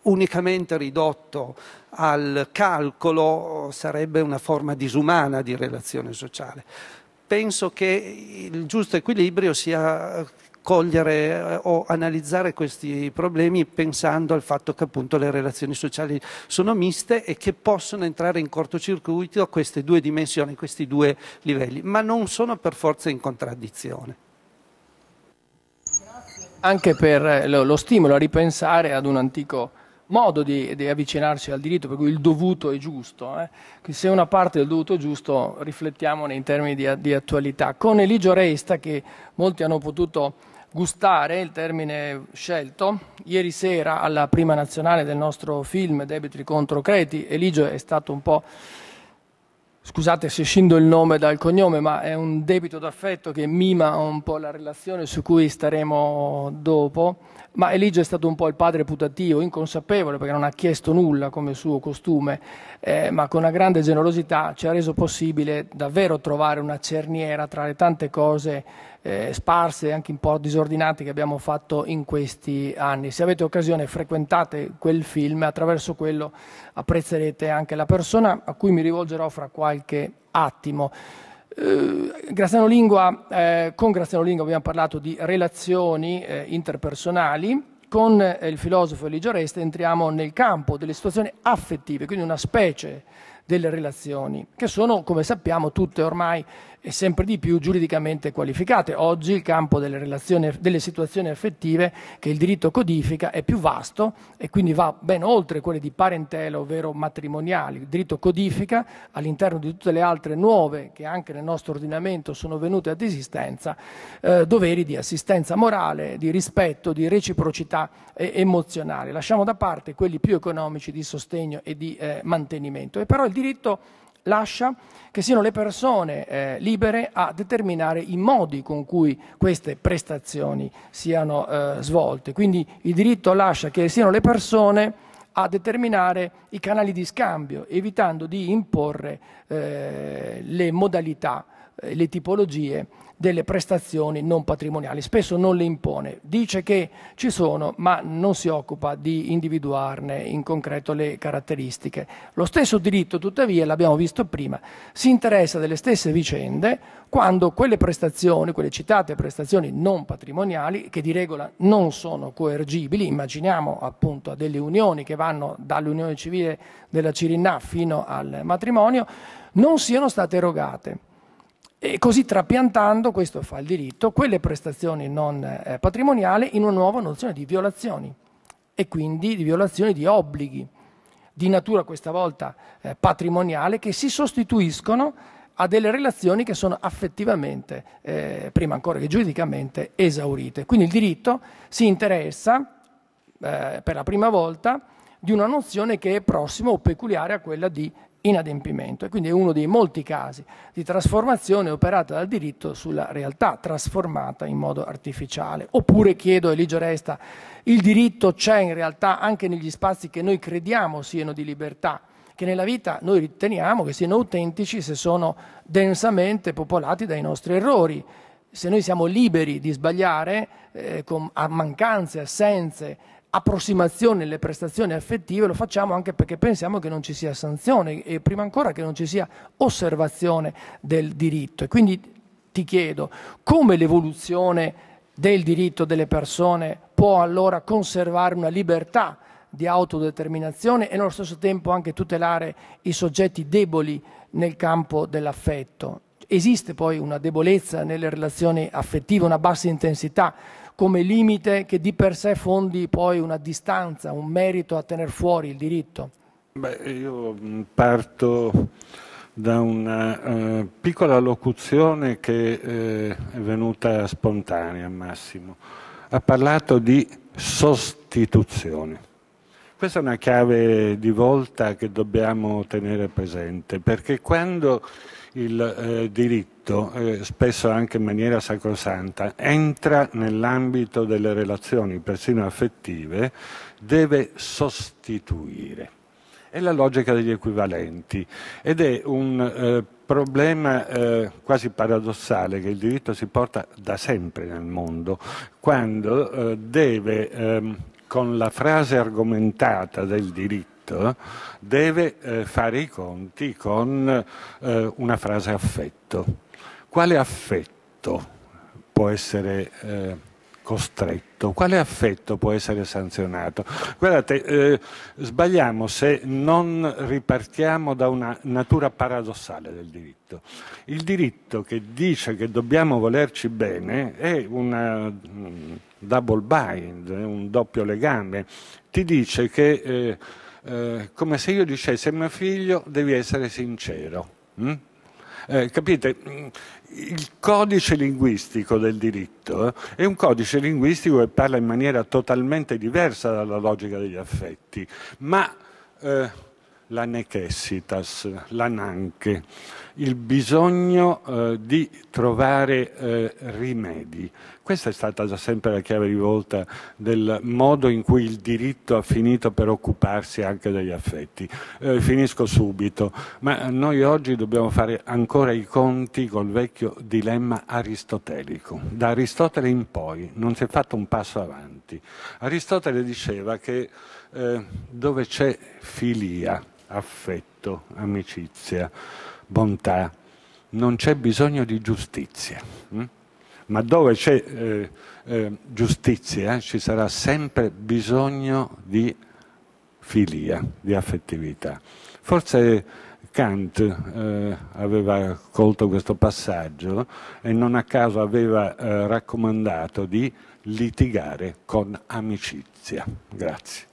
unicamente ridotto al calcolo sarebbe una forma disumana di relazione sociale. Penso che il giusto equilibrio sia cogliere eh, o analizzare questi problemi pensando al fatto che appunto le relazioni sociali sono miste e che possono entrare in cortocircuito queste due dimensioni, questi due livelli, ma non sono per forza in contraddizione anche per eh, lo stimolo a ripensare ad un antico modo di, di avvicinarsi al diritto, per cui il dovuto è giusto. Eh? Se una parte del dovuto è giusto, riflettiamone in termini di, di attualità. Con Eligio Resta, che molti hanno potuto gustare, il termine scelto. Ieri sera alla prima nazionale del nostro film Debitri contro Creti, Eligio è stato un po', scusate se scindo il nome dal cognome, ma è un debito d'affetto che mima un po' la relazione su cui staremo dopo, ma Eligio è stato un po' il padre putativo, inconsapevole perché non ha chiesto nulla come suo costume, eh, ma con una grande generosità ci ha reso possibile davvero trovare una cerniera tra le tante cose eh, sparse, anche un po' disordinate che abbiamo fatto in questi anni. Se avete occasione frequentate quel film, attraverso quello apprezzerete anche la persona a cui mi rivolgerò fra qualche attimo. Eh, Graziano Lingua, eh, con Graziano Lingua abbiamo parlato di relazioni eh, interpersonali, con eh, il filosofo Eligio Reste entriamo nel campo delle situazioni affettive, quindi una specie delle relazioni, che sono, come sappiamo, tutte ormai e sempre di più giuridicamente qualificate. Oggi il campo delle, relazioni, delle situazioni affettive che il diritto codifica è più vasto e quindi va ben oltre quelle di parentela, ovvero matrimoniali. Il diritto codifica all'interno di tutte le altre nuove che anche nel nostro ordinamento sono venute ad esistenza, eh, doveri di assistenza morale, di rispetto, di reciprocità eh, emozionale. Lasciamo da parte quelli più economici di sostegno e di eh, mantenimento. E però il diritto lascia che siano le persone eh, libere a determinare i modi con cui queste prestazioni siano eh, svolte. Quindi il diritto lascia che siano le persone a determinare i canali di scambio, evitando di imporre eh, le modalità, eh, le tipologie delle prestazioni non patrimoniali, spesso non le impone, dice che ci sono ma non si occupa di individuarne in concreto le caratteristiche. Lo stesso diritto tuttavia, l'abbiamo visto prima, si interessa delle stesse vicende quando quelle prestazioni, quelle citate prestazioni non patrimoniali, che di regola non sono coergibili, immaginiamo appunto delle unioni che vanno dall'unione civile della Cirinà fino al matrimonio, non siano state erogate e così trapiantando, questo fa il diritto, quelle prestazioni non eh, patrimoniali in una nuova nozione di violazioni e quindi di violazioni di obblighi di natura questa volta eh, patrimoniale che si sostituiscono a delle relazioni che sono affettivamente, eh, prima ancora che giuridicamente, esaurite. Quindi il diritto si interessa eh, per la prima volta di una nozione che è prossima o peculiare a quella di inadempimento e quindi è uno dei molti casi di trasformazione operata dal diritto sulla realtà, trasformata in modo artificiale. Oppure chiedo Eligio Resta, il diritto c'è in realtà anche negli spazi che noi crediamo siano di libertà, che nella vita noi riteniamo che siano autentici se sono densamente popolati dai nostri errori. Se noi siamo liberi di sbagliare, eh, con mancanze, assenze, approssimazione nelle prestazioni affettive lo facciamo anche perché pensiamo che non ci sia sanzione e prima ancora che non ci sia osservazione del diritto. E quindi ti chiedo come l'evoluzione del diritto delle persone può allora conservare una libertà di autodeterminazione e nello stesso tempo anche tutelare i soggetti deboli nel campo dell'affetto. Esiste poi una debolezza nelle relazioni affettive, una bassa intensità come limite che di per sé fondi poi una distanza, un merito a tenere fuori il diritto? Beh, io parto da una eh, piccola locuzione che eh, è venuta spontanea, Massimo. Ha parlato di sostituzione. Questa è una chiave di volta che dobbiamo tenere presente, perché quando il eh, diritto, eh, spesso anche in maniera sacrosanta, entra nell'ambito delle relazioni, persino affettive, deve sostituire. È la logica degli equivalenti ed è un eh, problema eh, quasi paradossale che il diritto si porta da sempre nel mondo, quando eh, deve ehm, con la frase argomentata del diritto deve eh, fare i conti con eh, una frase affetto. Quale affetto può essere eh, costretto? Quale affetto può essere sanzionato? Guardate, eh, sbagliamo se non ripartiamo da una natura paradossale del diritto. Il diritto che dice che dobbiamo volerci bene è un mm, double bind, un doppio legame. Ti dice che... Eh, eh, come se io dicessi eh, a mio figlio devi essere sincero. Hm? Eh, capite, il codice linguistico del diritto eh, è un codice linguistico che parla in maniera totalmente diversa dalla logica degli affetti, ma eh, la necessitas, la nanche, il bisogno eh, di trovare eh, rimedi, questa è stata da sempre la chiave di volta del modo in cui il diritto ha finito per occuparsi anche degli affetti. Eh, finisco subito, ma noi oggi dobbiamo fare ancora i conti col vecchio dilemma aristotelico. Da Aristotele in poi non si è fatto un passo avanti. Aristotele diceva che eh, dove c'è filia, affetto, amicizia, bontà, non c'è bisogno di giustizia. Hm? ma dove c'è eh, eh, giustizia eh, ci sarà sempre bisogno di filia, di affettività. Forse Kant eh, aveva colto questo passaggio e non a caso aveva eh, raccomandato di litigare con amicizia. Grazie.